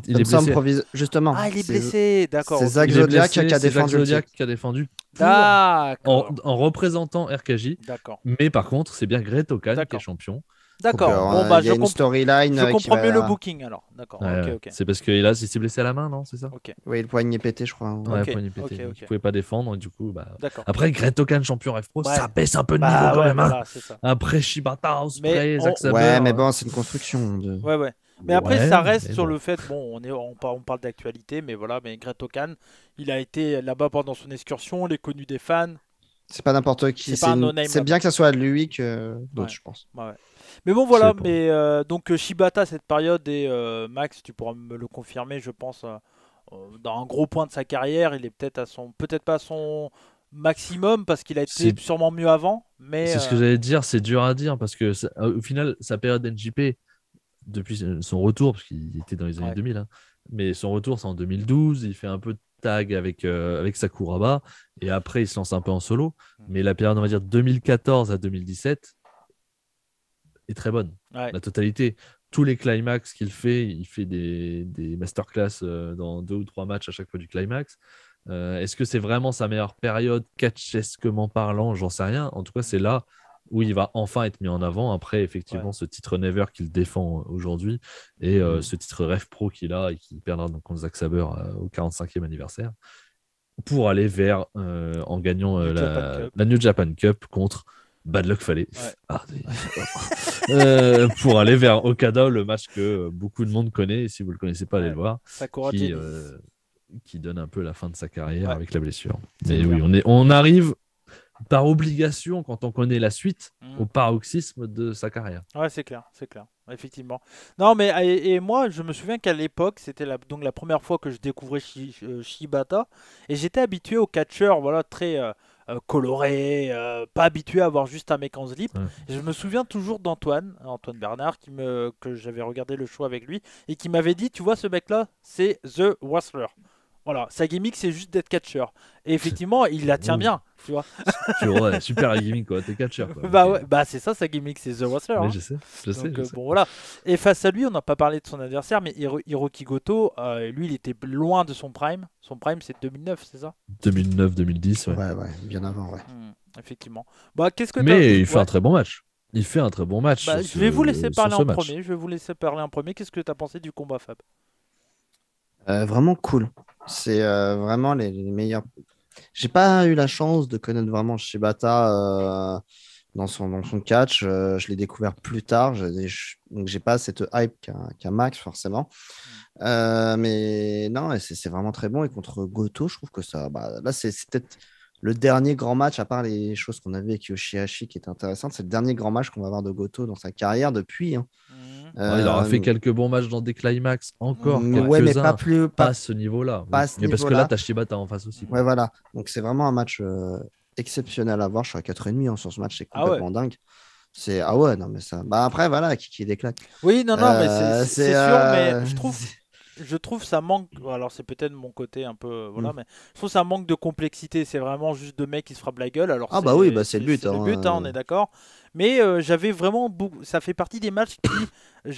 Il, est blessé. Justement. Ah, il est, blessé, d'accord. C'est Zach Zodiac qui a défendu. Zodiac qui a défendu en, représentant RKJ. D'accord. Mais par contre, c'est bien Okan qui est champion. D'accord. Euh, bon, bah, y bah, je, storyline je comprends mieux le booking alors. D'accord. C'est parce que là, il s'est blessé à la main, non C'est ça okay. Oui, le poignet pété, je crois. Ouais, le poignet pété. Il pouvait pas défendre. Et du coup, bah... Après, Khan champion f Pro, ça baisse un peu de bah niveau quand même. Hein. Voilà, après, Shibata, Osprey, Zack Ouais, mais euh, bon, c'est une construction. Ouais, ouais. Mais après, ça reste sur le fait, bon, on, est, on parle, d'actualité, mais voilà, mais Khan, il a été là-bas pendant son excursion, il est connu des fans. C'est pas n'importe qui. C'est bien que ça soit lui que d'autres, je pense. ouais. Mais bon, voilà. Mais euh, donc euh, Shibata, cette période, et euh, Max, tu pourras me le confirmer, je pense, dans un gros point de sa carrière, il est peut-être à son, peut-être pas à son maximum parce qu'il a été sûrement mieux avant. Mais c'est ce que j'allais dire, c'est dur à dire parce que au final, sa période NJP depuis son retour, parce qu'il était dans les années 2000, hein, mais son retour c'est en 2012, il fait un peu de tag avec, avec Sakuraba, et après il se lance un peu en solo. Hmm. Mais la période, on va dire, 2014 à 2017, est très bonne. La totalité. Tous les climax qu'il fait, il fait des, des masterclass euh, dans deux ou trois matchs à chaque fois du climax. Euh, est-ce que c'est vraiment sa meilleure période, catchesquement parlant J'en sais rien. En tout cas, c'est là où il va enfin être mis en avant après effectivement ce titre Never qu'il défend euh, aujourd'hui et mm. ce titre Rêve Pro qu'il a et qu'il perdra donc contre Zach Saber au 45e anniversaire pour aller vers en gagnant la, la, New Japan Cup contre bad luck fallait ah, euh, pour aller vers Okada, le match que euh, beaucoup de monde connaît. Et si vous le connaissez pas, allez le voir. Euh, qui, donne un peu la fin de sa carrière avec la blessure. Mais oui, on, est, on arrive par obligation, quand on connaît la suite, mm. au paroxysme de sa carrière. Ouais, c'est clair, c'est clair, effectivement. Non, mais et, moi, je me souviens qu'à l'époque, c'était la, donc la première fois que je découvrais Shibata, et j'étais habitué au catcheurs voilà, très. Euh, coloré, euh, pas habitué à avoir juste un mec en slip. Je me souviens toujours d'Antoine, Antoine Bernard, que j'avais regardé le show avec lui, et qui m'avait dit, tu vois, ce mec-là, c'est The Wrestler. Voilà, sa gimmick, c'est juste d'être catcher Et effectivement, il la tient bien tu vois. super la gimmick, quoi. T'es catcher. Bah, ouais, bah c'est ça sa gimmick, c'est The Wrestler. Hein. Je sais, je sais, euh, Et face à lui, on n'a pas parlé de son adversaire, mais Hiroki Goto, euh, lui, il était loin de son prime. Son prime, c'est 2009, c'est ça 2009-2010, ouais. ouais. Ouais, bien avant, ouais. Hmm, effectivement. Bah, qu'est-ce que Mais il fait un très bon match. Il fait un très bon match. Bah, je vais vous laisser parler en premier. Je vais vous laisser parler en premier. Qu'est-ce que tu as pensé du combat Fab euh, Vraiment cool. C'est vraiment les, meilleurs j'ai pas eu la chance de connaître vraiment Shibata euh, dans, son, son catch. Euh, je l'ai découvert plus tard. donc, j'ai pas cette hype qu'un qu Max, forcément. Euh, mais non, c'est vraiment très bon. Et contre Goto, je trouve que ça. Bah, là, c'est peut-être le dernier grand match, à part les choses qu'on avait avec Yoshihashi qui est intéressante, c'est le dernier grand match qu'on va avoir de Goto dans sa carrière depuis. Hein. Mmh. il aura euh, fait quelques bons matchs dans des climax encore. Mmh, ouais, mais pas plus. Pas, ce niveau-là. mais parce que là, t'as en face aussi. Ouais, voilà. Donc c'est vraiment un match euh, exceptionnel à voir. Je suis à 4,5 hein, sur ce match. C'est ah complètement dingue. C'est ah ouais non mais ça bah après voilà qui, qui déclate oui non non mais c'est euh, sûr mais je trouve je trouve ça manque. Alors c'est peut-être mon côté un peu voilà, mm. mais je trouve ça manque de complexité. C'est vraiment juste deux mecs qui se frappent la gueule. Alors ah bah oui, bah c'est le but. le hein, but, hein, on euh. est d'accord. Mais euh, j'avais vraiment beaucoup. Ça fait partie des matchs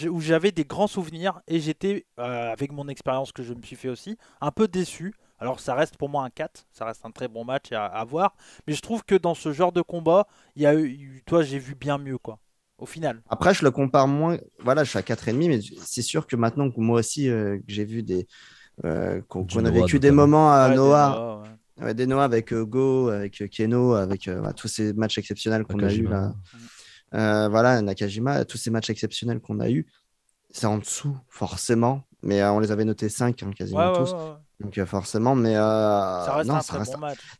où j'avais des grands souvenirs et j'étais euh, avec mon expérience que je me suis fait aussi un peu déçu. Alors ça reste pour moi un 4, ça reste un très bon match à, avoir, voir, mais je trouve que dans ce genre de combat, il y a eu, toi j'ai vu bien mieux quoi final. Après, je le compare moins. Voilà, je suis à 4,5, mais c'est sûr que maintenant que moi aussi, euh, j'ai vu des. Euh, qu'on a vécu des moments à Noah. Des Noah, avec euh, Go, avec Keno, avec bah, tous ces matchs exceptionnels qu'on a eu là. voilà, Nakajima, tous ces matchs exceptionnels qu'on a eu, c'est en dessous, forcément. Mais on les avait notés 5 hein, quasiment tous. Donc forcément, mais non, ça,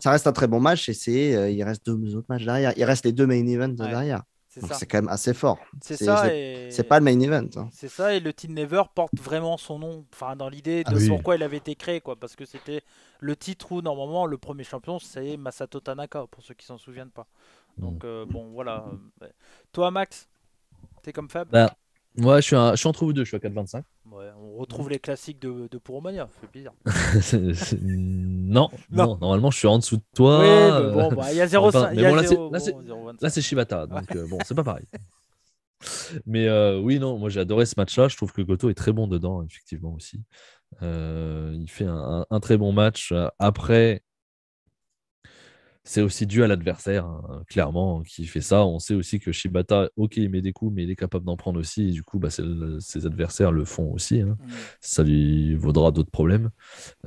reste, un très bon match et c'est il reste deux autres matchs derrière. Il reste les deux main events derrière. C'est quand même assez fort. C'est ça. C'est pas le main event. Hein. C'est ça, et le Team Never porte vraiment son nom, enfin dans l'idée ah de pourquoi il avait été créé, quoi, parce que c'était le titre où normalement le premier champion c'est Masato Tanaka, pour ceux qui s'en souviennent pas. Mm. Donc euh, bon, voilà. Euh, Toi, Max, t'es comme Fab bah, Ouais, je suis, entre vous deux, je suis à 4,25. Ouais, on retrouve les classiques de, de Pouromania, ça fait plaisir. non, non, normalement je suis en dessous de toi. bon, bah, il y a 0,5. Mais bon, là, c'est Shibata, donc euh, bon, c'est pas pareil. mais euh, oui, non, moi j'ai adoré ce match-là. Je trouve que Goto est très bon dedans, effectivement aussi. Euh, il fait un, très bon match. Après, c'est aussi dû à l'adversaire, hein, clairement, qui fait ça. On sait aussi que Shibata, ok, il met des coups, mais il est capable d'en prendre aussi. Et du coup, bah, ses adversaires le font aussi. Hein. Mm. Ça lui vaudra d'autres problèmes.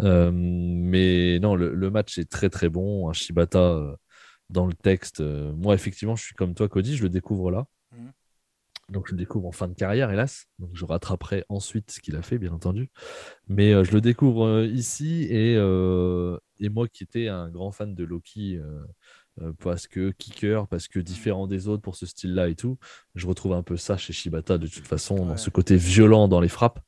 Euh, mais non, le, match est très très bon. Un Shibata, euh, dans le texte, euh, moi, effectivement, je suis comme toi, Cody, je le découvre là. Donc je le découvre en fin de carrière, hélas. Donc je rattraperai ensuite ce qu'il a fait, bien entendu. Mais euh, je le découvre euh, ici euh, et, moi qui étais un grand fan de Loki parce que kicker, parce que mmh. différent des autres pour ce style-là et tout, je retrouve un peu ça chez Shibata de toute façon, dans ce côté violent dans les frappes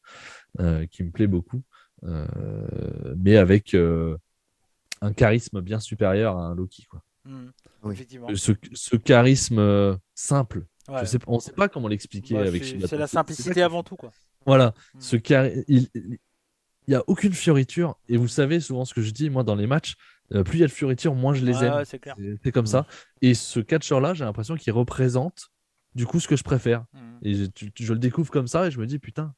qui me plaît beaucoup, mais avec un charisme bien supérieur à un Loki. Quoi. Mmh. ce, ce, charisme simple sais, on ne sait pas comment l'expliquer bah, avec C'est la simplicité avant tout. Quoi. Voilà. Mm. Ce Il n'y a aucune fioriture. Et vous savez souvent ce que je dis, moi, dans les matchs, euh, plus il y a de fioritures, moins je les aime. c'est comme ça. Mm. Et ce catcheur-là, j'ai l'impression qu'il représente du coup ce que je préfère. Mm. Et je, le découvre comme ça et je me dis, putain.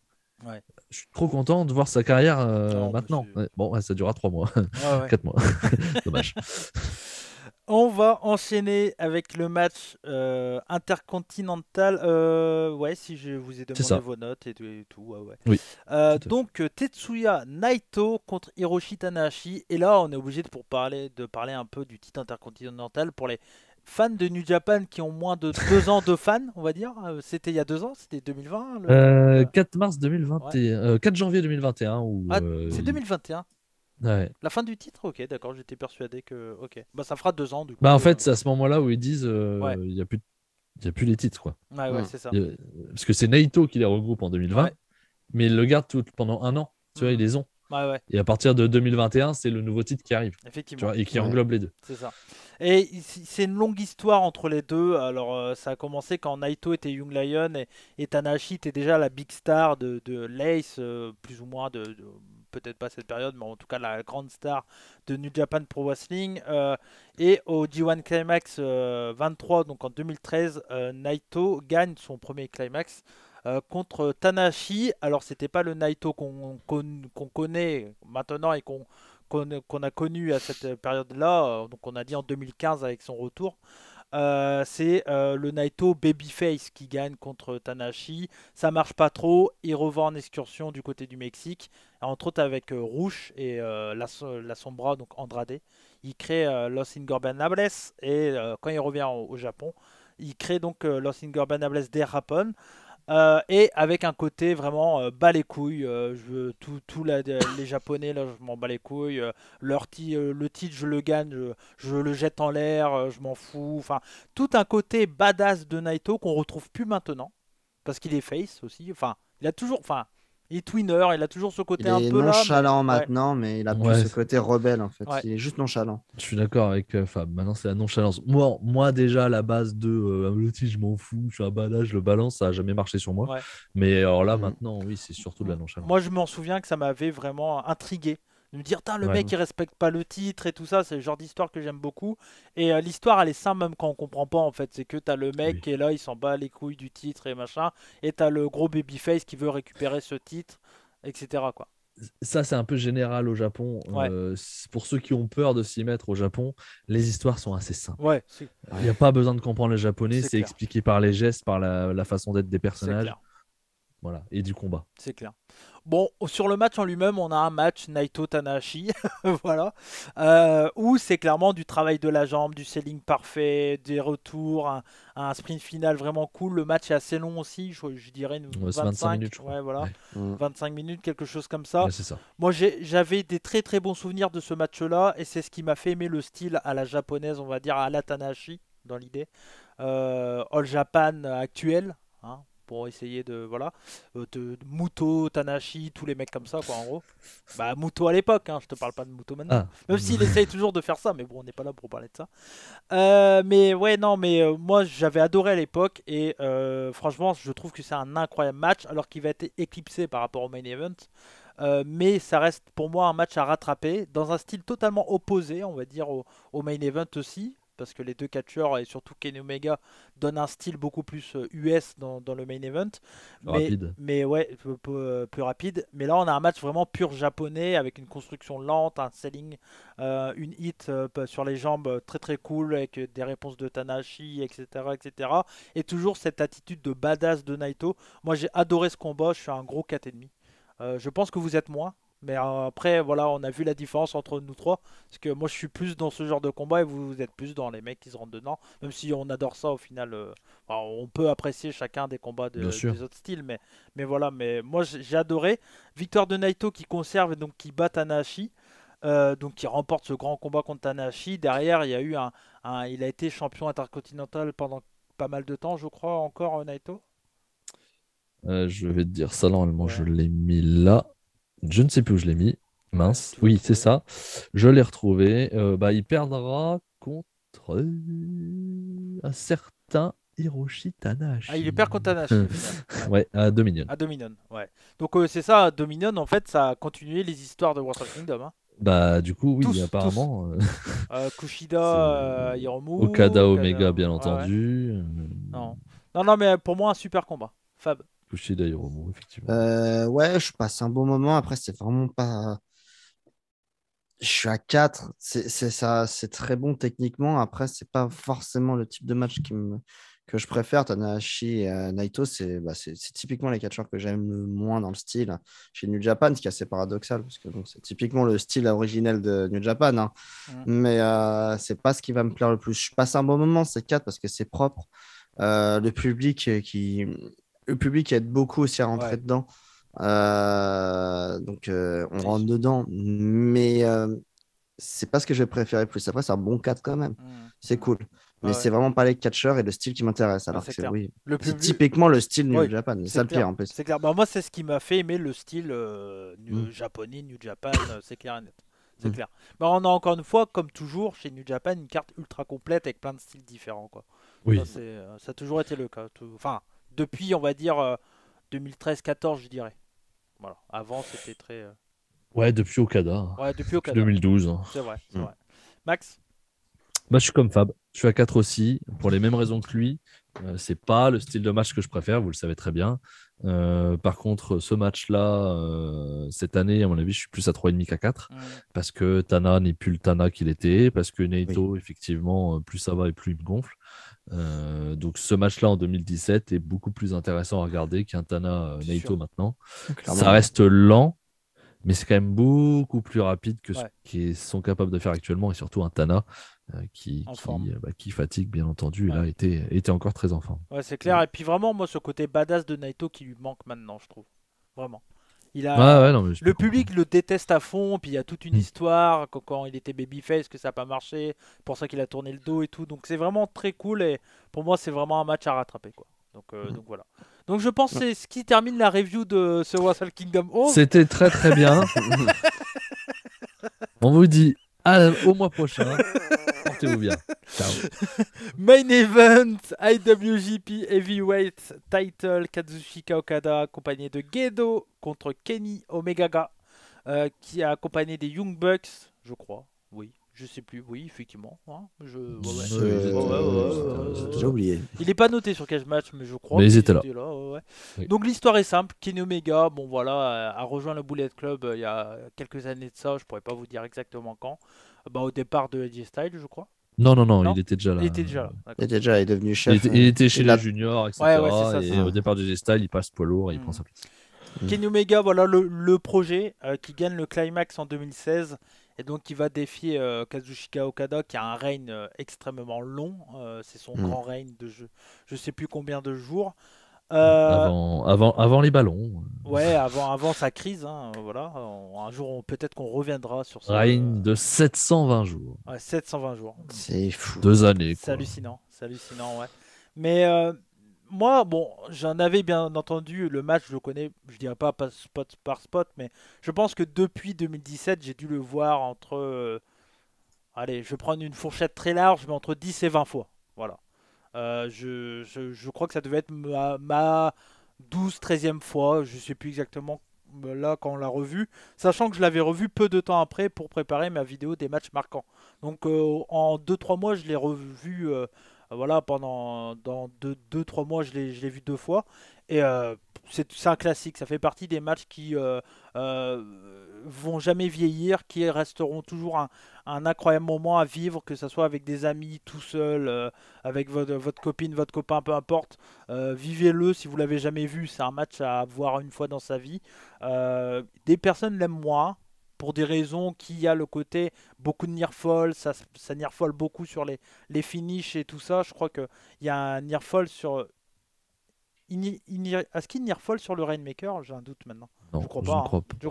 Je suis trop content de voir sa carrière euh, maintenant. Euh, bon, ça durera trois mois, quatre mois. Dommage. On va enchaîner avec le match euh, intercontinental. Euh, ouais, si je vous ai demandé vos notes et, tout. Euh, donc Tetsuya Naito contre Hiroshi Tanahashi. Et là, on est obligé de, pour parler, de parler un peu du titre intercontinental pour les fans de New Japan qui ont moins de deux ans de fans, on va dire. C'était il y a deux ans, c'était 2020. 4 mars 2021, 4 janvier 2021. Ou, ah, c'est 2021. La fin du titre, ok, d'accord, j'étais persuadé que. Ok, bah ça fera deux ans du coup. Bah en euh, fait, c'est à ce moment-là où ils disent euh, il n'y a, plus... a plus les titres quoi. Ouais, ouais, hmm. c'est ça. Parce que c'est Naito qui les regroupe en 2020, mais ils le gardent tout... pendant un an, tu vois, ils hmm. les ont. Ouais, ouais. Et à partir de 2021, c'est le nouveau titre qui arrive. Effectivement. et qui englobe les deux. C'est ça. Et c'est une longue histoire entre les deux. Alors, euh, ça a commencé quand Naito était Young Lion et, et Tanahashi était déjà la big star de, l'Ace, plus ou moins de peut-être pas cette période, mais en tout cas la grande star de New Japan Pro Wrestling. Euh, et au G1 Climax 23, euh, donc en 2013, euh, Naito gagne son premier Climax. contre Tanashi. alors c'était pas le Naito qu'on connaît maintenant et qu'on qu'on a connu à cette période-là, donc on a dit en 2015 avec son retour. Euh, c'est euh, le Naito Babyface qui gagne contre Tanashi. Ça marche pas trop. Il revend en excursion du côté du Mexique, entre autres avec euh, Rouge et la, Sombra, donc Andrade. Il crée Los Ingobernables et quand il revient au, Japon, il crée donc Los Ingobernables des Rapon. Euh, et avec un côté vraiment euh, bas les couilles. Tous euh, je tout, les Japonais là, je m'en bats les couilles. leur le titre, je le gagne, je, je le jette en l'air, je m'en fous. Enfin, tout un côté badass de Naito qu'on retrouve plus maintenant parce qu'il est face aussi. Enfin, il a toujours, enfin, il est il a toujours ce côté un peu. nonchalant maintenant, mais il a plus ce côté rebelle en fait. Il est juste nonchalant. Je suis d'accord avec euh, Fab. Maintenant, c'est la nonchalance. Moi, moi déjà, à la base de euh, ah, je m'en fous, je suis un je le balance, ça a jamais marché sur moi. Mais alors là, mm. maintenant, oui, c'est surtout de la mm. nonchalance. Moi, je m'en souviens que ça m'avait vraiment intrigué de me dire, le mec, il respecte pas le titre et tout ça, c'est le genre d'histoire que j'aime beaucoup. Et euh, l'histoire, elle est simple même quand on comprend pas, en fait. C'est que t'as le mec et là, il s'en bat les couilles du titre et machin. Et t'as le gros babyface qui veut récupérer ce titre, etc. quoi ça c'est un peu général au Japon. Euh, pour ceux qui ont peur de s'y mettre au Japon, les histoires sont assez simples. Il n'y a pas besoin de comprendre le japonais, c'est expliqué par les gestes, par la, la façon d'être des personnages. Voilà, et du combat. C'est clair. Bon, sur le match en lui-même, on a un match Naito Tanahashi, voilà, euh, où c'est clairement du travail de la jambe, du selling parfait, des retours, un, sprint final vraiment cool. Le match est assez long aussi, je, dirais 25, minutes, voilà, 25 mm. minutes, quelque chose comme ça. Moi, j'avais des très très bons souvenirs de ce match-là, et c'est ce qui m'a fait aimer le style à la japonaise, on va dire à la Tanahashi dans l'idée, euh, All Japan actuel, hein, pour essayer de voilà euh, de, Muto, Tanashi, tous les mecs comme ça quoi en gros. Bah Muto à l'époque, hein, je te parle pas de Muto maintenant. Ah. Même s'il essaye toujours de faire ça, mais bon on n'est pas là pour parler de ça. Euh, mais ouais non mais euh, moi j'avais adoré à l'époque et franchement je trouve que c'est un incroyable match alors qu'il va être éclipsé par rapport au main event. mais ça reste pour moi un match à rattraper dans un style totalement opposé, on va dire, au main event aussi parce que les deux catcheurs et surtout Kenny Omega donnent un style beaucoup plus US euh, dans, le main event. mais, mais ouais, plus euh, rapide. Mais là, on a un match vraiment pur japonais avec une construction lente, un selling, euh, une hit sur les jambes très très cool avec des réponses de tanashi etc., etc. Et toujours cette attitude de badass de Naito. Moi, j'ai adoré ce combat. Je suis un gros 4,5. Euh, je pense que vous êtes moi mais après, voilà, on a vu la différence entre nous trois. Parce que moi, je suis plus dans ce genre de combat et vous, êtes plus dans les mecs qui se rendent dedans. Même si on adore ça au final. Euh, on peut apprécier chacun des combats de, des autres styles. Mais, mais voilà, mais moi, j'ai adoré. Victoire de Naito qui conserve et donc qui bat Tanahashi. Euh, donc qui remporte ce grand combat contre Tanahashi. Derrière, il y a eu un, il a été champion intercontinental pendant pas mal de temps, je crois, encore euh, Naito. je vais te dire ça, normalement, je l'ai mis là. Je ne sais plus où je l'ai mis. Mince. Oui, c'est ça. Je l'ai retrouvé. Euh, bah, il perdra contre euh, un certain Hiroshi Tanahashi. Ah, il perd contre Tanahashi. ouais, à Dominion. À Dominion, ouais. Donc euh, c'est ça, Dominion, en fait, ça a continué les histoires de of Kingdom. Hein. Bah du coup, oui, apparemment. Kushida, Hiromu. Okada, Omega, bien entendu. Non. non, non, mais pour moi, un super combat. Fab d'ailleurs euh, ouais, je passe un bon moment. Après, c'est vraiment pas. Je suis à 4. C'est ça, c'est très bon techniquement. Après, c'est pas forcément le type de match qui me, que je préfère. Tanahashi et euh, Naito, c'est bah, typiquement les catcheurs que j'aime le moins dans le style chez New Japan, ce qui est assez paradoxal, parce que c'est typiquement le style originel de New Japan. Hein. Mm. Mais euh, c'est pas ce qui va me plaire le plus. Je passe un bon moment, c'est quatre parce que c'est propre. le public qui, le public aide beaucoup aussi à rentrer dedans. Euh, donc euh, on rentre dedans, mais euh, c'est pas ce que je vais plus. Après, c'est un bon 4 quand même. Hmm. C'est cool. Mais c'est vraiment pas les catcheurs et le style qui m'intéresse. Alors c'est oui, le typiquement le style New Japan. C'est le pire en plus. C'est clair. Bah, moi, c'est ce qui m'a fait aimer le style New hmm. japonais, New Japan. c'est clair et net. C'est hmm. clair. mais bah, on a encore une fois, comme toujours, chez New Japan, une carte ultra complète avec plein de styles différents. Quoi. Oui. Ça, ça a toujours été le cas. Enfin, depuis, on va dire 2013-14, euh, je dirais. Avant, c'était très. Euh, ouais, depuis Okada. Ouais, depuis Okada. 2012. Hein. C'est vrai, mm. Max Moi, bah, je suis comme Fab. Je suis à 4 aussi, pour les mêmes raisons que lui. Euh, c'est pas le style de match que je préfère, vous le savez très bien. Euh, par contre, ce match-là, euh, cette année, à mon avis, je suis plus à 3,5 qu'à 4, parce que Tana n'est plus le Tana qu'il était, parce que Neito, effectivement, euh, plus ça va et plus il me gonfle. donc ce match-là en 2017 est beaucoup plus intéressant à regarder qu'un Tana Neito maintenant. Ça reste lent, mais c'est quand même beaucoup plus rapide que ce qu'ils sont capables de faire actuellement, et surtout un Tana euh, qui, qui, euh, bah, qui, fatigue bien entendu, il et là était, était encore très enfant Ouais, c'est clair. Et puis vraiment, moi, ce côté badass de Naito qui lui manque maintenant, je trouve. Vraiment. Il a... le public le déteste à fond, puis il y a toute une hmm. histoire quand, quand, il était babyface que ça n'a pas marché, pour ça qu'il a tourné le dos et tout. Donc c'est vraiment très cool et pour moi c'est vraiment un match à rattraper quoi. Donc, euh, hmm. donc voilà. Donc je pense c'est ce qui termine la review de ce Wrestle Kingdom oh, C'était très très bien. On vous dit ah, au mois prochain. Portez-vous bien. Ciao. Main event IWGP Heavyweight Title Kazushika Okada accompagné de Gedo contre Kenny Omegaga euh, qui a accompagné des Young Bucks, je crois. Oui, je sais plus, oui, effectivement. J'ai oublié. Il n'est pas noté sur quel Match, mais je crois. Mais ils étaient là. Donc l'histoire est simple. Kenny Omega, bon voilà, euh, a rejoint le Bullet Club euh, il y a quelques années de ça. Je pourrais pas vous dire exactement quand. Bah, au départ de AJ Style, je crois. Non, non, non, il était déjà là. Il était déjà là. Il était déjà, devenu chef. Il était, euh, chez la les juniors, etc. au départ de AJ style il passe poids lourd et il prend mm. sa place. Mm. Kenny Omega, voilà le, projet qui gagne le climax en 2016 et donc il va défier euh, Kazushika Okada qui a un règne euh, extrêmement long. Euh, c'est son mm. grand règne de je je sais plus combien de jours. Avant, avant, les ballons. Ouais, avant, avant sa crise. Hein, voilà. Un jour, peut-être qu'on reviendra sur ce. Règne de 720 jours. Ouais, 720 jours. C'est fou. Deux années. C'est hallucinant. C'est hallucinant, ouais. Mais moi, bon, j'en avais bien entendu le match, je le connais, je dirais pas par spot par spot, mais je pense que depuis 2017, j'ai dû le voir entre. Euh, allez, je vais prendre une fourchette très large, mais entre 10 et 20 fois. Voilà. Euh, je, crois que ça devait être ma, ma 12, 13e fois, je ne sais plus exactement euh, là quand on l'a revu, sachant que je l'avais revu peu de temps après pour préparer ma vidéo des matchs marquants. Donc en 2-3 mois, je l'ai revu euh, voilà, pendant deux, trois mois, je l'ai vu deux fois. Et euh, c'est un classique, ça fait partie des matchs qui euh, vont jamais vieillir, qui resteront toujours un, incroyable moment à vivre, que ce soit avec des amis, tout seul, avec votre, copine, votre copain, peu importe. Vivez-le si vous l'avez jamais vu, c'est un match à voir une fois dans sa vie. des personnes l'aiment moins, pour des raisons qui a le côté beaucoup de Nearfall, ça, ça beaucoup sur les, les finishes et tout ça. Je crois qu'il y a un Nearfall sur. Est-ce qu'il Nearfall sur le Rainmaker J'ai un doute maintenant. Hein. je crois pas.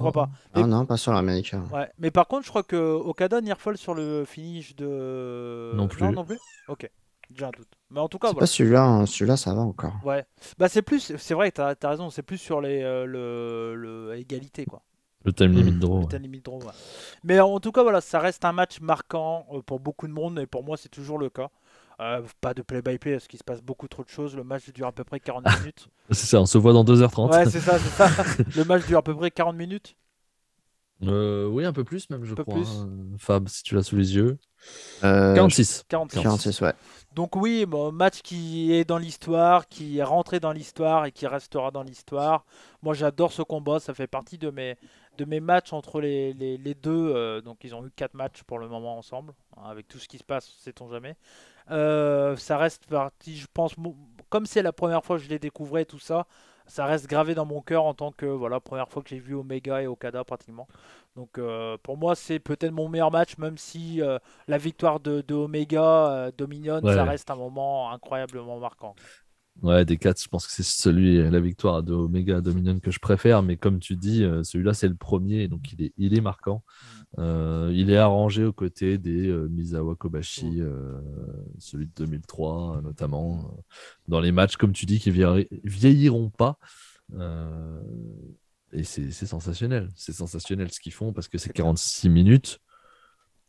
Crois ah non, pas sur l'Américain Mais par contre, je crois que Okada Nearfall sur le finish de. Non plus. Non, plus ok. J'ai un doute. Mais en tout cas, pas celui-là, hein. celui-là ça va encore. Ouais. Bah c'est plus, c'est vrai, t'as as raison, c'est plus sur les euh, quoi. Le mm. time limit draw. Mais en tout cas, voilà, ça reste un match marquant euh, pour beaucoup de monde et pour moi, c'est toujours le cas. Euh, pas de play-by-play parce qu'il se passe beaucoup trop de choses. Le match dure à peu près 40 minutes. c'est ça, on se voit dans 2h30. Ouais, c'est ça, le match dure à peu près 40 minutes. Euh, oui, un peu plus même, je crois. plus. Hein. Fab, si tu l'as sous les yeux. 46. 46. Donc oui, match qui est dans l'histoire, qui est rentré dans l'histoire et qui restera dans l'histoire. Moi, j'adore ce combat, ça fait partie de mes, de mes matchs entre les, deux. Euh, donc ils ont eu 4 matchs pour le moment ensemble, hein, avec tout ce qui se passe, sait-on jamais. Euh, ça reste parti, je pense, comme c'est la première fois que je les découvrais, tout ça, ça reste gravé dans mon cœur en tant que voilà première fois que j'ai vu Omega et Okada pratiquement. Donc euh, pour moi c'est peut-être mon meilleur match, même si la victoire de, Omega Dominion, ça reste un moment incroyablement marquant. Ouais, des 4, je pense que c'est celui, la victoire de Omega Dominion que je préfère, mais comme tu dis, euh, celui-là, c'est le premier, donc il est, il est marquant. Mm. Euh, il est arrangé aux côtés des euh, Misawa Kobashi, mm. celui de 2003 notamment, dans les matchs, comme tu dis, qui vieilliront pas. et c'est sensationnel, c'est sensationnel ce qu'ils font parce que c'est 46 minutes.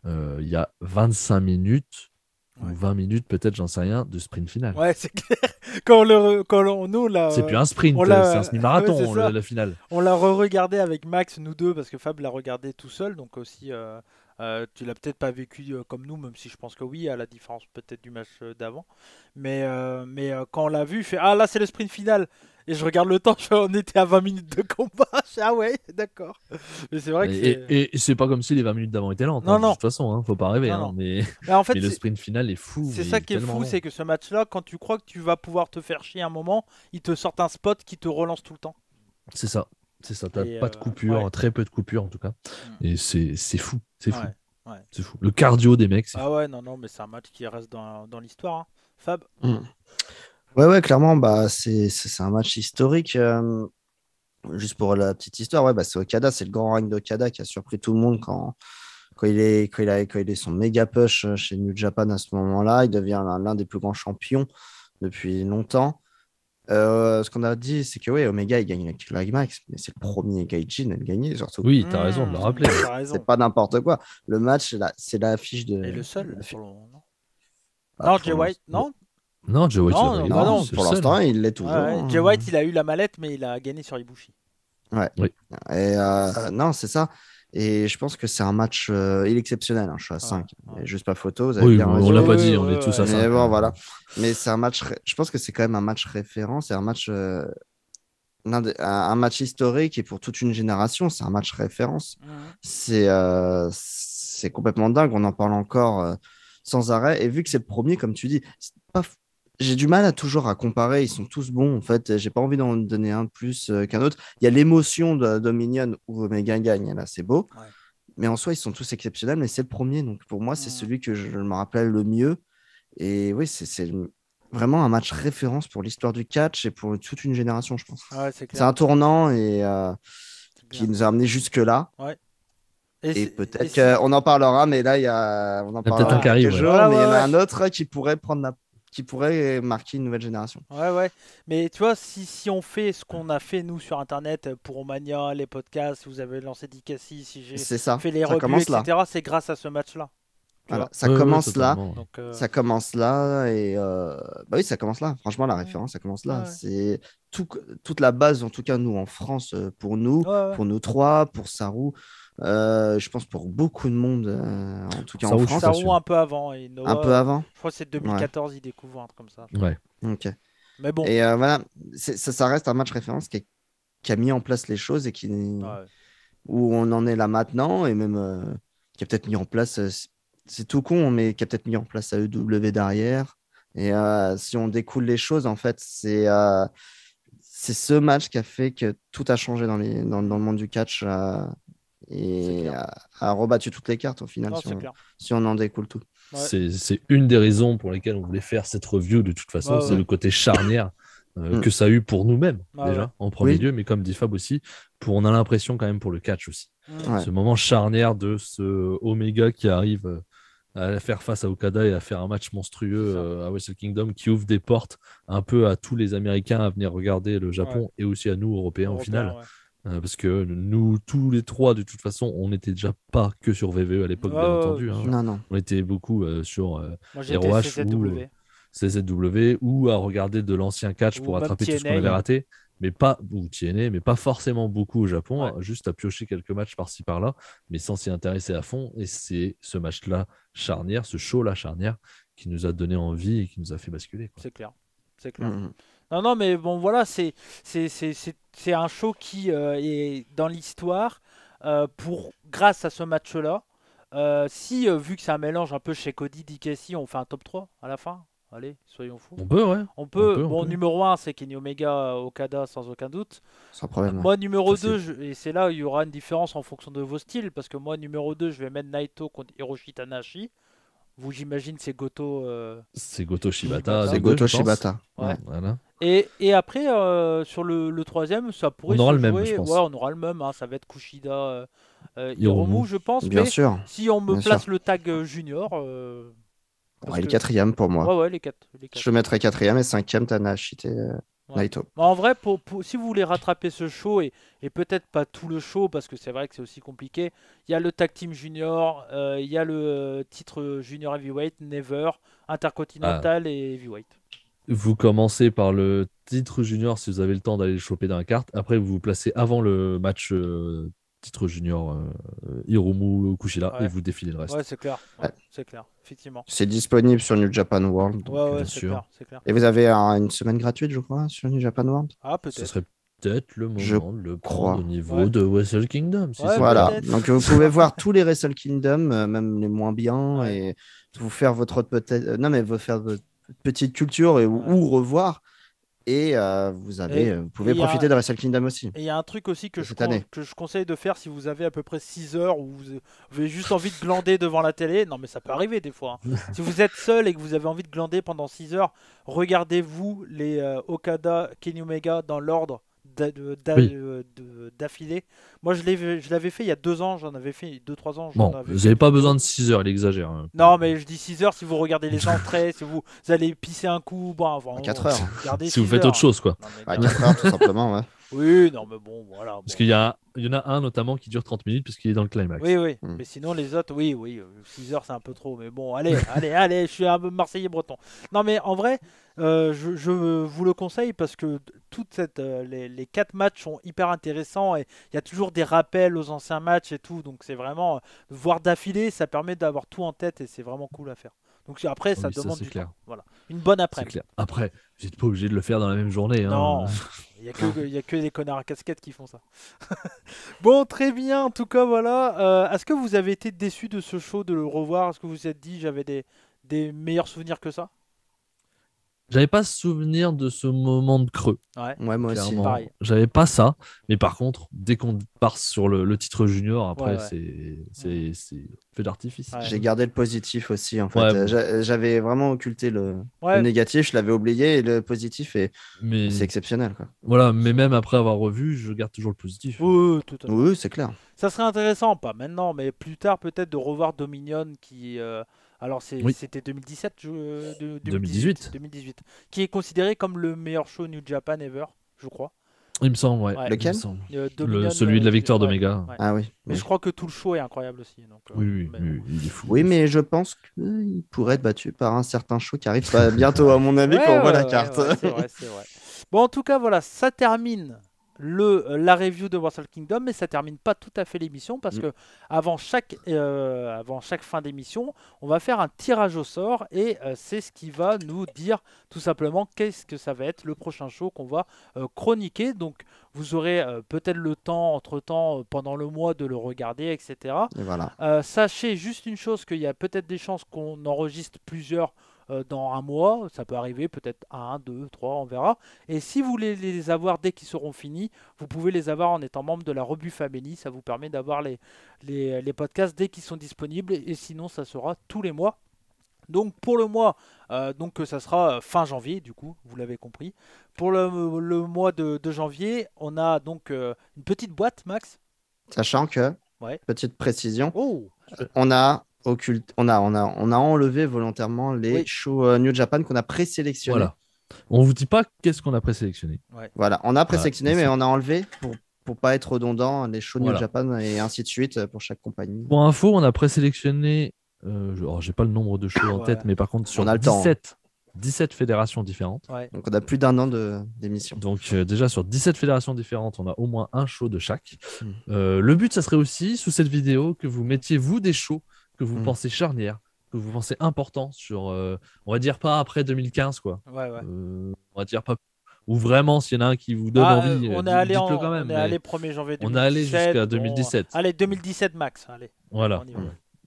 Il y a 25 minutes 20 minutes, peut-être, j'en sais rien, de sprint final. Ouais, c'est clair. Quand, le, on, nous, là. C'est plus un sprint, c'est un semi-marathon, la finale. On l'a re-regardé avec Max, nous deux, parce que Fab l'a regardé tout seul, donc aussi. Euh, euh, tu l'as peut-être pas vécu euh, comme nous, même si je pense que oui, à la différence peut-être du match d'avant. Mais, mais quand on l'a vu, il fait Ah là, c'est le sprint final et je regarde le temps, je on était à 20 minutes de combat. ah ouais, d'accord. Mais c'est vrai que Et, c'est pas comme si les 20 minutes d'avant étaient lentes. Non, hein, non. De toute façon, hein, faut pas rêver. Hein, mais... le sprint final est fou. C'est ça qui est fou, c'est que ce match-là, quand tu crois que tu vas pouvoir te faire chier un moment, Il te sortent un spot qui te relance tout le temps. C'est ça. C'est ça, t'as pas de euh, coupure, très peu de coupure en tout cas. Hmm. Et c'est fou, c'est fou. C'est fou. Le cardio des mecs. Ah ouais, non, non, mais c'est un match qui reste dans, dans l'histoire. Fab hmm. Ouais, ouais, clairement, bah, c'est un match historique. Euh, juste pour la petite histoire, ouais, bah, c'est Okada, c'est le grand règne d'Okada qui a surpris tout le monde quand, quand, il est, quand, il a, quand il est son méga push euh, chez New Japan à ce moment-là. Il devient l'un des plus grands champions depuis longtemps. Euh, ce qu'on a dit, c'est que oui, Omega il gagne la Max, mais c'est le premier Gaijin à le gagner, surtout. Oui, t'as as raison de le mmh. rappeler. c'est pas n'importe quoi. Le match, là c'est la fiche de. Et le seul, non Jay White, non non, Joe White, non, non, bah pour l'instant, il l'est toujours. Hein. Joe White, il a eu la mallette, mais il a gagné sur Ibushi. Ouais. Oui. Et euh, non, c'est ça. Et je pense que c'est un match euh, exceptionnel Hein. Je suis à 5. Juste pas photo. oui, on l'a pas dit, on est tous à 5. Mais bon, voilà. Mais c'est un match. Je pense que c'est quand même un match référent. C'est un match. Euh, un match historique et pour toute une génération, c'est un match référence. Mmh. C'est c'est complètement dingue. On en parle encore sans arrêt. Et vu que c'est le premier, comme tu dis, c'est pas j'ai du mal à toujours à comparer. Ils sont tous bons, en fait. J'ai pas envie d'en donner un plus euh, qu'un autre. Il y a l'émotion de Dominion où Omega gagne. Là, c'est beau. Mais en soi, ils sont tous exceptionnels. Mais c'est le premier. Donc, pour moi, c'est celui que je me rappelle le mieux. Et oui, c'est vraiment un match référence pour l'histoire du catch et pour toute une génération, je pense. Ah c'est un tournant et, euh, qui nous a amené jusque-là. Et, peut-être qu'on en parlera, mais là, il y a, il y en a un autre qui pourrait prendre la qui pourrait marquer une nouvelle génération. Ouais, ouais. Mais tu vois, si, si on fait ce qu'on a fait, nous, sur Internet, euh, pour Omania, les podcasts, vous avez lancé Dicassi, si j'ai fait les revues, etc., c'est grâce à ce match-là. ça commence là, euh, ça commence là et euh, bah oui, ça commence là. Franchement, la référence, ça commence là. C'est tout, toute la base, en tout cas nous en France, pour nous, pour nous trois, pour Sarou, euh, je pense pour beaucoup de monde, euh, en tout cas en France. Ça un peu avant. Et un peu avant. Je crois que c'est 2014, ouais. découvrent un truc comme ça. Ouais. Ok. Mais bon. Et euh, voilà, ça, ça, reste un match référence qui, a mis en place les choses et qui où on en est là maintenant et même qui a peut-être mis en place. C'est tout con, mais qui a peut-être mis en place EW derrière. Et si on découle les choses, en fait, c'est c'est ce match qui a fait que tout a changé dans, dans, dans le monde du catch et a, rebattu toutes les cartes au final si, on, en découle tout. C'est une des raisons pour lesquelles on voulait faire cette review de toute façon, bah c'est le côté charnière. Euh, mm. que ça a eu pour nous-mêmes bah déjà en premier lieu, mais comme dit Fab aussi, pour on a l'impression quand même pour le catch aussi, mm. ce moment charnière de ce Omega qui arrive euh, à faire face à Okada et à faire un match monstrueux euh, à Wrestle Kingdom qui ouvre des portes un peu à tous les Américains à venir regarder le Japon et aussi à nous Européens au final. Euh, parce que nous, tous les trois, de toute façon, on n'était déjà pas que sur VVE à l'époque, bien oh, entendu. Hein. On était beaucoup euh, sur ROH euh, ou CZW ou à regarder de l'ancien catch pour attraper tout ce qu'on avait raté. Mais pas, ou TNA, mais pas forcément beaucoup au Japon, hein, juste à piocher quelques matchs par-ci par-là, mais sans s'y intéresser à fond. Et c'est ce match-là charnière, ce show-là charnière, qui nous a donné envie et qui nous a fait basculer. C'est clair. C'est clair. Mm, mm. Non, non, mais bon, voilà, c'est un show qui euh, est dans l'histoire euh, pour grâce à ce match-là. Euh, si, vu que c'est un mélange un peu chez Cody, Dick on fait un top 3 à la fin, allez, soyons fous. On peut, ouais. On peut. bon, numéro 1, c'est Kenny Omega, Okada, sans aucun doute. Sans problème. Moi, numéro 2, et c'est là où il y aura une différence en fonction de vos styles, parce que moi, numéro 2, je vais mettre Naito contre Hiroshi Tanahashi. Vous, j'imagine, c'est Goto. C'est Goto Shibata. C'est Goto Shibata. Voilà. Et, après, euh, sur le, troisième, ça pourrait on se le même, on aura le même. Hein, ça va être Kushida, euh, euh Hiromu, je pense. Bien sûr. Si on me place le tag euh, junior. Euh, ouais, le quatrième pour moi. Ouais, ouais, les Je mettrai quatrième et cinquième Tanashité. Ouais. En vrai, pour, si vous voulez rattraper ce show, et, peut-être pas tout le show, parce que c'est vrai que c'est aussi compliqué, il y a le Tag Team Junior, il y a le titre Junior Heavyweight, Never, Intercontinental ah. et Heavyweight vous commencez par le titre junior si vous avez le temps d'aller le choper dans la carte. Après, vous vous placez avant le match euh, titre junior euh, Hiromu Kushida et vous défilez le reste. c'est clair. C'est clair, effectivement. C'est disponible sur New Japan World. Euh, sûr. Et vous avez une semaine gratuite, je crois, sur New Japan World. Ah, Ce serait peut-être le moment de le prendre au niveau de Wrestle Kingdom. voilà. Donc vous pouvez voir tous les Wrestle Kingdom, euh, même les moins bien, et vous faire votre peut-être. non, mais vous faire votre petite culture ou revoir. Et euh, vous, avez, euh, vous pouvez profiter de Wrestle Kingdom aussi. il y a un truc aussi que je, que je conseille de faire si vous avez à peu près 6 heures ou vous avez juste envie de glander devant la télé. Non, mais ça peut arriver des fois. Hein. si vous êtes seul et que vous avez envie de glander pendant 6 heures, regardez-vous les euh, Okada, Kenny Omega dans l'ordre euh, d'affilée. Moi, je l'avais fait il y a deux ans, j'en avais fait deux, trois ans. Bon, vous n'avez pas besoin de 6 heures, il exagère. Hein. Non, mais je dis 6 heures si vous regardez les entrées, si vous, allez pisser un coup. Bon, avant, 4 heures. si vous faites autre chose, quoi. 4 heures, tout simplement, ouais. Oui, non, mais bon, voilà. Parce qu'il y, a, il y en a un notamment qui dure 30 minutes, puisqu'il est dans le climax. Oui, oui. Hmm. Mais sinon, les autres, oui, oui. 6 euh, heures, c'est un peu trop. Mais bon, allez, allez, allez, je suis un Marseillais breton. Non, mais en vrai, euh, je, vous le conseille parce que toute cette, euh, les, 4 quatre matchs sont hyper intéressants et il y a toujours des rappels aux anciens matchs et tout. Donc, c'est vraiment. voir d'affilée, ça permet d'avoir tout en tête et c'est vraiment cool à faire. Donc après, oh, ça demande du Voilà. Une bonne après Après, vous n'êtes pas obligé de le faire dans la même journée. Hein. Non. n'y ah. a, que les connards à casquettes qui font ça. bon, très bien. En tout cas, voilà. Euh, est-ce que vous avez été déçu de ce show, de le revoir Est-ce que vous vous êtes dit, j'avais des, des meilleurs souvenirs que ça j'avais pas souvenir de ce moment de creux. Ouais, moi aussi, pareil. J'avais pas ça. Mais par contre, dès qu'on part sur le, titre junior, après, c'est, c'est fait d'artifice. J'ai gardé le positif aussi, en fait. J'avais vraiment occulté le, négatif, je l'avais oublié, et le positif, est... mais... c'est exceptionnel. Voilà, mais même après avoir revu, je garde toujours le positif. Oui, c'est clair. Ça serait intéressant, pas maintenant, mais plus tard peut-être de revoir Dominion qui... Euh, alors c'était 2017, 2018, 2018, Qui est considéré comme le meilleur show New Japan ever, je crois. Il me semble, ouais. Lequel Celui de la victoire d'Omega. Ah oui. Mais je crois que tout le show est incroyable aussi. Euh, oui, oui, mais... mais je pense qu'il euh, pourrait être battu par un certain show qui arrive bientôt, à mon avis, quand on voit la carte. c'est c'est vrai. Bon, en tout cas, voilà, ça termine euh, la review de Wrestle Kingdom, mais ça termine pas tout à fait l'émission parce mm. que avant chaque, euh, avant chaque fin d'émission, on va faire un tirage au sort et euh, c'est ce qui va nous dire tout simplement qu'est-ce que ça va être le prochain show qu'on va chroniquer. Donc vous aurez peut-être le temps entre temps pendant le mois de le regarder, etc. voilà. sachez juste une chose qu'il y a peut-être des chances qu'on enregistre plusieurs euh, dans un mois, ça peut arriver peut-être un, deux, trois, on verra. Et si vous voulez les avoir dès qu'ils seront finis, vous pouvez les avoir en étant membre de la Rebuffa Family, ça vous permet d'avoir les, les, podcasts dès qu'ils sont disponibles, et sinon ça sera tous les mois. Donc pour le mois, euh, donc ça sera euh, fin janvier du coup, vous l'avez compris. Pour le, mois de, janvier, on a donc une petite boîte, Max. Sachant que, petite précision, oh. on a on a, on, a, on a enlevé volontairement les shows euh, New Japan qu'on a présélectionnés. Voilà. On vous dit pas qu'est-ce qu'on a présélectionné. Voilà, on a présélectionné, mais on a enlevé pour pour pas être redondant les shows New Japan et ainsi de suite euh, pour chaque compagnie. Pour info, on a présélectionné. Euh, je, oh, j'ai pas le nombre de shows en tête, mais par contre, sur 17, 17 hein. fédérations différentes. Donc, on a plus d'un an de, d'émission. Donc, déjà, sur 17 fédérations différentes, on a au moins un show de chaque. Hmm. le but, ça serait aussi, sous cette vidéo, que vous mettiez, vous, des shows que vous mm. pensez charnière, que vous pensez important sur, euh, on va dire pas après 2015 quoi. Ouais, ouais. Euh, on va dire pas ou vraiment s'il y en a un qui vous donne ah, envie. Euh, on est allé quand même, on est allé 1 janvier On est allé jusqu'à 2017. Allez 2017 max. Allez. Voilà.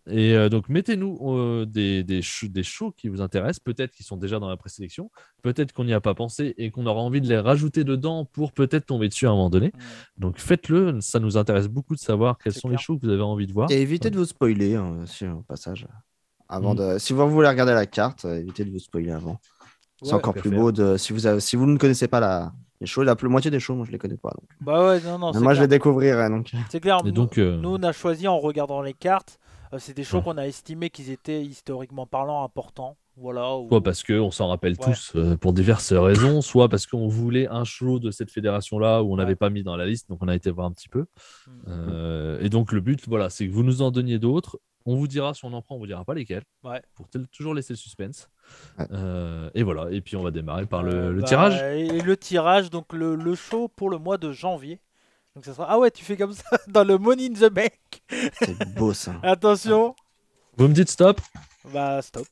Et euh, donc, mettez-nous euh, des, des, shows, des, shows qui vous intéressent, peut-être qui sont déjà dans la présélection, peut-être qu'on n'y a pas pensé et qu'on aura envie de les rajouter dedans pour peut-être tomber dessus à un moment donné. Donc, faites-le, ça nous intéresse beaucoup de savoir quels sont les shows que vous avez envie de voir. Et évitez de vous spoiler hein, hein, au passage. Avant mm. Si vous voulez regarder la carte, euh, évitez de vous spoiler avant. c'est encore plus beau de... si, vous avez... si vous ne connaissez pas la, les shows, la moitié des shows, moi je ne les connais pas. Donc. Bah ouais, non, non, moi je les découvrirai hein, C'est clair. donc, nous, on a choisi en regardant les cartes euh, c'est des shows qu'on a estimé qu'ils étaient historiquement parlant importants. Voilà, Soit parce qu'on s'en rappelle tous euh, pour diverses raisons, soit parce qu'on voulait un show de cette fédération-là où on n'avait pas mis dans la liste, donc on a été voir un petit peu. Hmm. Euh, et donc le but, voilà, c'est que vous nous en donniez d'autres. On vous dira si on en prend, on vous dira pas lesquels. Pour toujours laisser le suspense. et voilà, et puis on va démarrer par le, bah, tirage. Et le tirage, donc le show pour le mois de janvier. Donc ça sera Ah ouais, tu fais comme ça dans le Money in the Bank. C'est beau ça. Attention. Vous me dites stop Bah stop.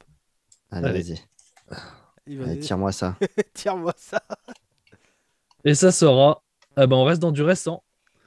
Allez, vas-y. tire-moi ça. tire-moi ça. Et ça sera. Ah ben on reste dans du récent.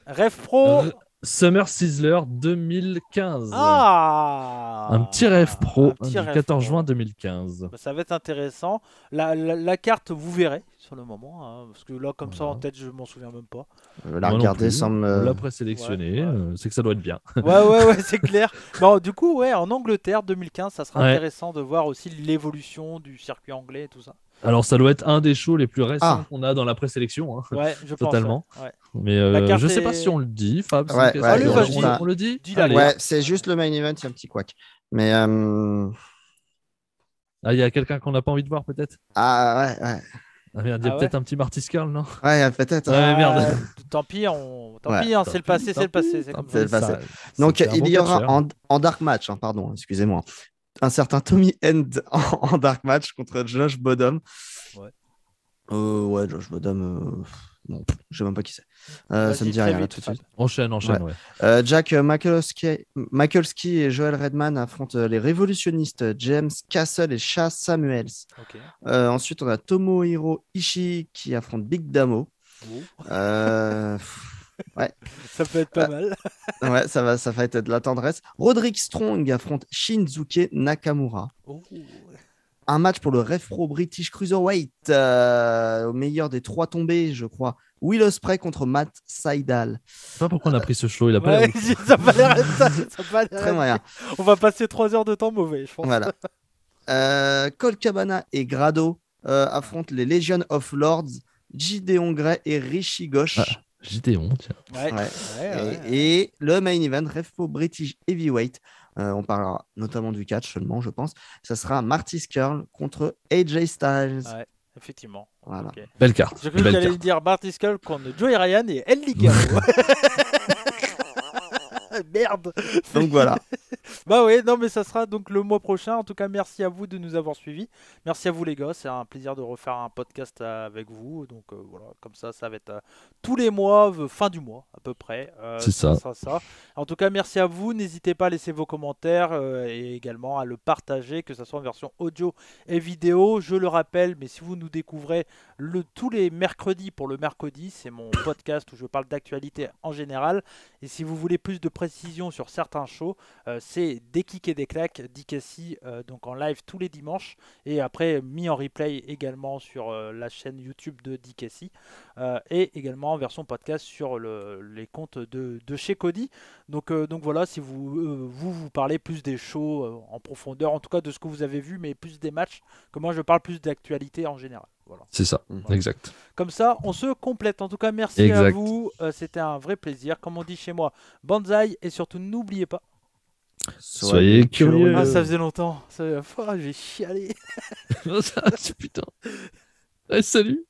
Rêve Pro. Summer Sizzler 2015. Ah un petit rêve pro hein, du 14 juin 2015. Bah, ça va être intéressant. La, carte, vous verrez sur le moment. Hein, parce que là, comme ça, en tête, je m'en souviens même pas. La regarder sans me. La présélectionner, euh, c'est que ça doit être bien. Ouais, ouais, ouais, c'est clair. bon, du coup, ouais, en Angleterre, 2015, ça sera intéressant de voir aussi l'évolution du circuit anglais et tout ça. Alors, ça doit être un des shows les plus ah. récents qu'on a dans la présélection. Hein. Ouais, je Pense, ouais. Mais euh, je sais pas si on le dit, Fab. Ouais, on, le dit Ouais, c'est juste le main event, c'est un petit couac. Mais. Euh, ah, il y a quelqu'un qu'on n'a pas envie de voir, peut-être Ah, ouais, ah, ah, ouais. il y a peut-être un petit Marty Scurll, non Ouais, peut-être. merde. tant pis, pis, c'est le passé, c'est le passé. C'est Donc, il y aura en, en, dark match, hein, pardon, excusez-moi un certain Tommy End en, dark match contre Josh Bodom. Ouais. Euh, ouais, Josh Bodom. Euh, non, je sais même pas qui c'est. Euh, ça me dit rien tout de suite. Enchaîne, enchaîne. Ouais. Euh, Jack Makulski et Joel Redman affrontent les révolutionnistes James Castle et Chas Samuels. Ok ensuite, on a Tomohiro Ishii qui affronte Big Damo. Oh. Ouais. ça peut être pas euh, mal. ouais, ça va, ça va être de la tendresse. Roderick Strong affronte Shinzuke Nakamura. Oh. Un match pour le Refro British Cruiserweight, euh, au meilleur des trois tombés, je crois. Will Ospreay contre Matt Seidal. Je sais pas pourquoi on a pris ce show, il a pas ça pas l'air Très moyen. On va passer trois heures de temps mauvais, je pense. Voilà. Euh, Cole Cabana et Grado affrontent les Legion of Lords, Gideon Gray et Rishi Gauche. Gideon, tiens. Ouais. Et, le main event, Refpo British Heavyweight. Euh, on parlera notamment du catch seulement, je pense. Ça sera Marty Curl contre AJ Styles. Ouais, effectivement. Voilà. Belle carte. Je croyais que dire Marty Curl contre Joey Ryan et Ellie Ligero. Merde. Donc voilà. bah oui non mais ça sera donc le mois prochain. En tout cas, merci à vous de nous avoir suivis. Merci à vous les gars, c'est un plaisir de refaire un podcast avec vous. Donc euh, voilà, comme ça, ça va être euh, tous les mois, euh, fin du mois à peu près. c'est ça. Ça, En tout cas, merci à vous. N'hésitez pas à laisser vos commentaires et également à le partager, que ce soit en version audio et vidéo. Je le rappelle, mais si vous nous découvrez le, tous les mercredis pour le mercredi, c'est mon podcast où je parle d'actualité en général. Et si vous voulez plus de précisions sur certains shows, euh, c'est des kicks et des claques d'Ikessi euh, donc en live tous les dimanches et après mis en replay également sur euh, la chaîne YouTube de Dikessi et également en version podcast sur les comptes de, de, chez Cody. Donc, donc voilà, si vous, vous, vous parlez plus des shows en profondeur, en tout cas de ce que vous avez vu, mais plus des matchs, que moi je parle plus d'actualité en général. C'est ça, mmh. exact. Comme ça, on se complète. En tout cas, merci à vous. Euh, c'était un vrai plaisir. Comme on dit chez moi, Banzai et surtout, n'oubliez pas. Soyez, curieux. Ah, ça faisait longtemps. Ça... Oh, je vais chialer. putain. Eh, salut.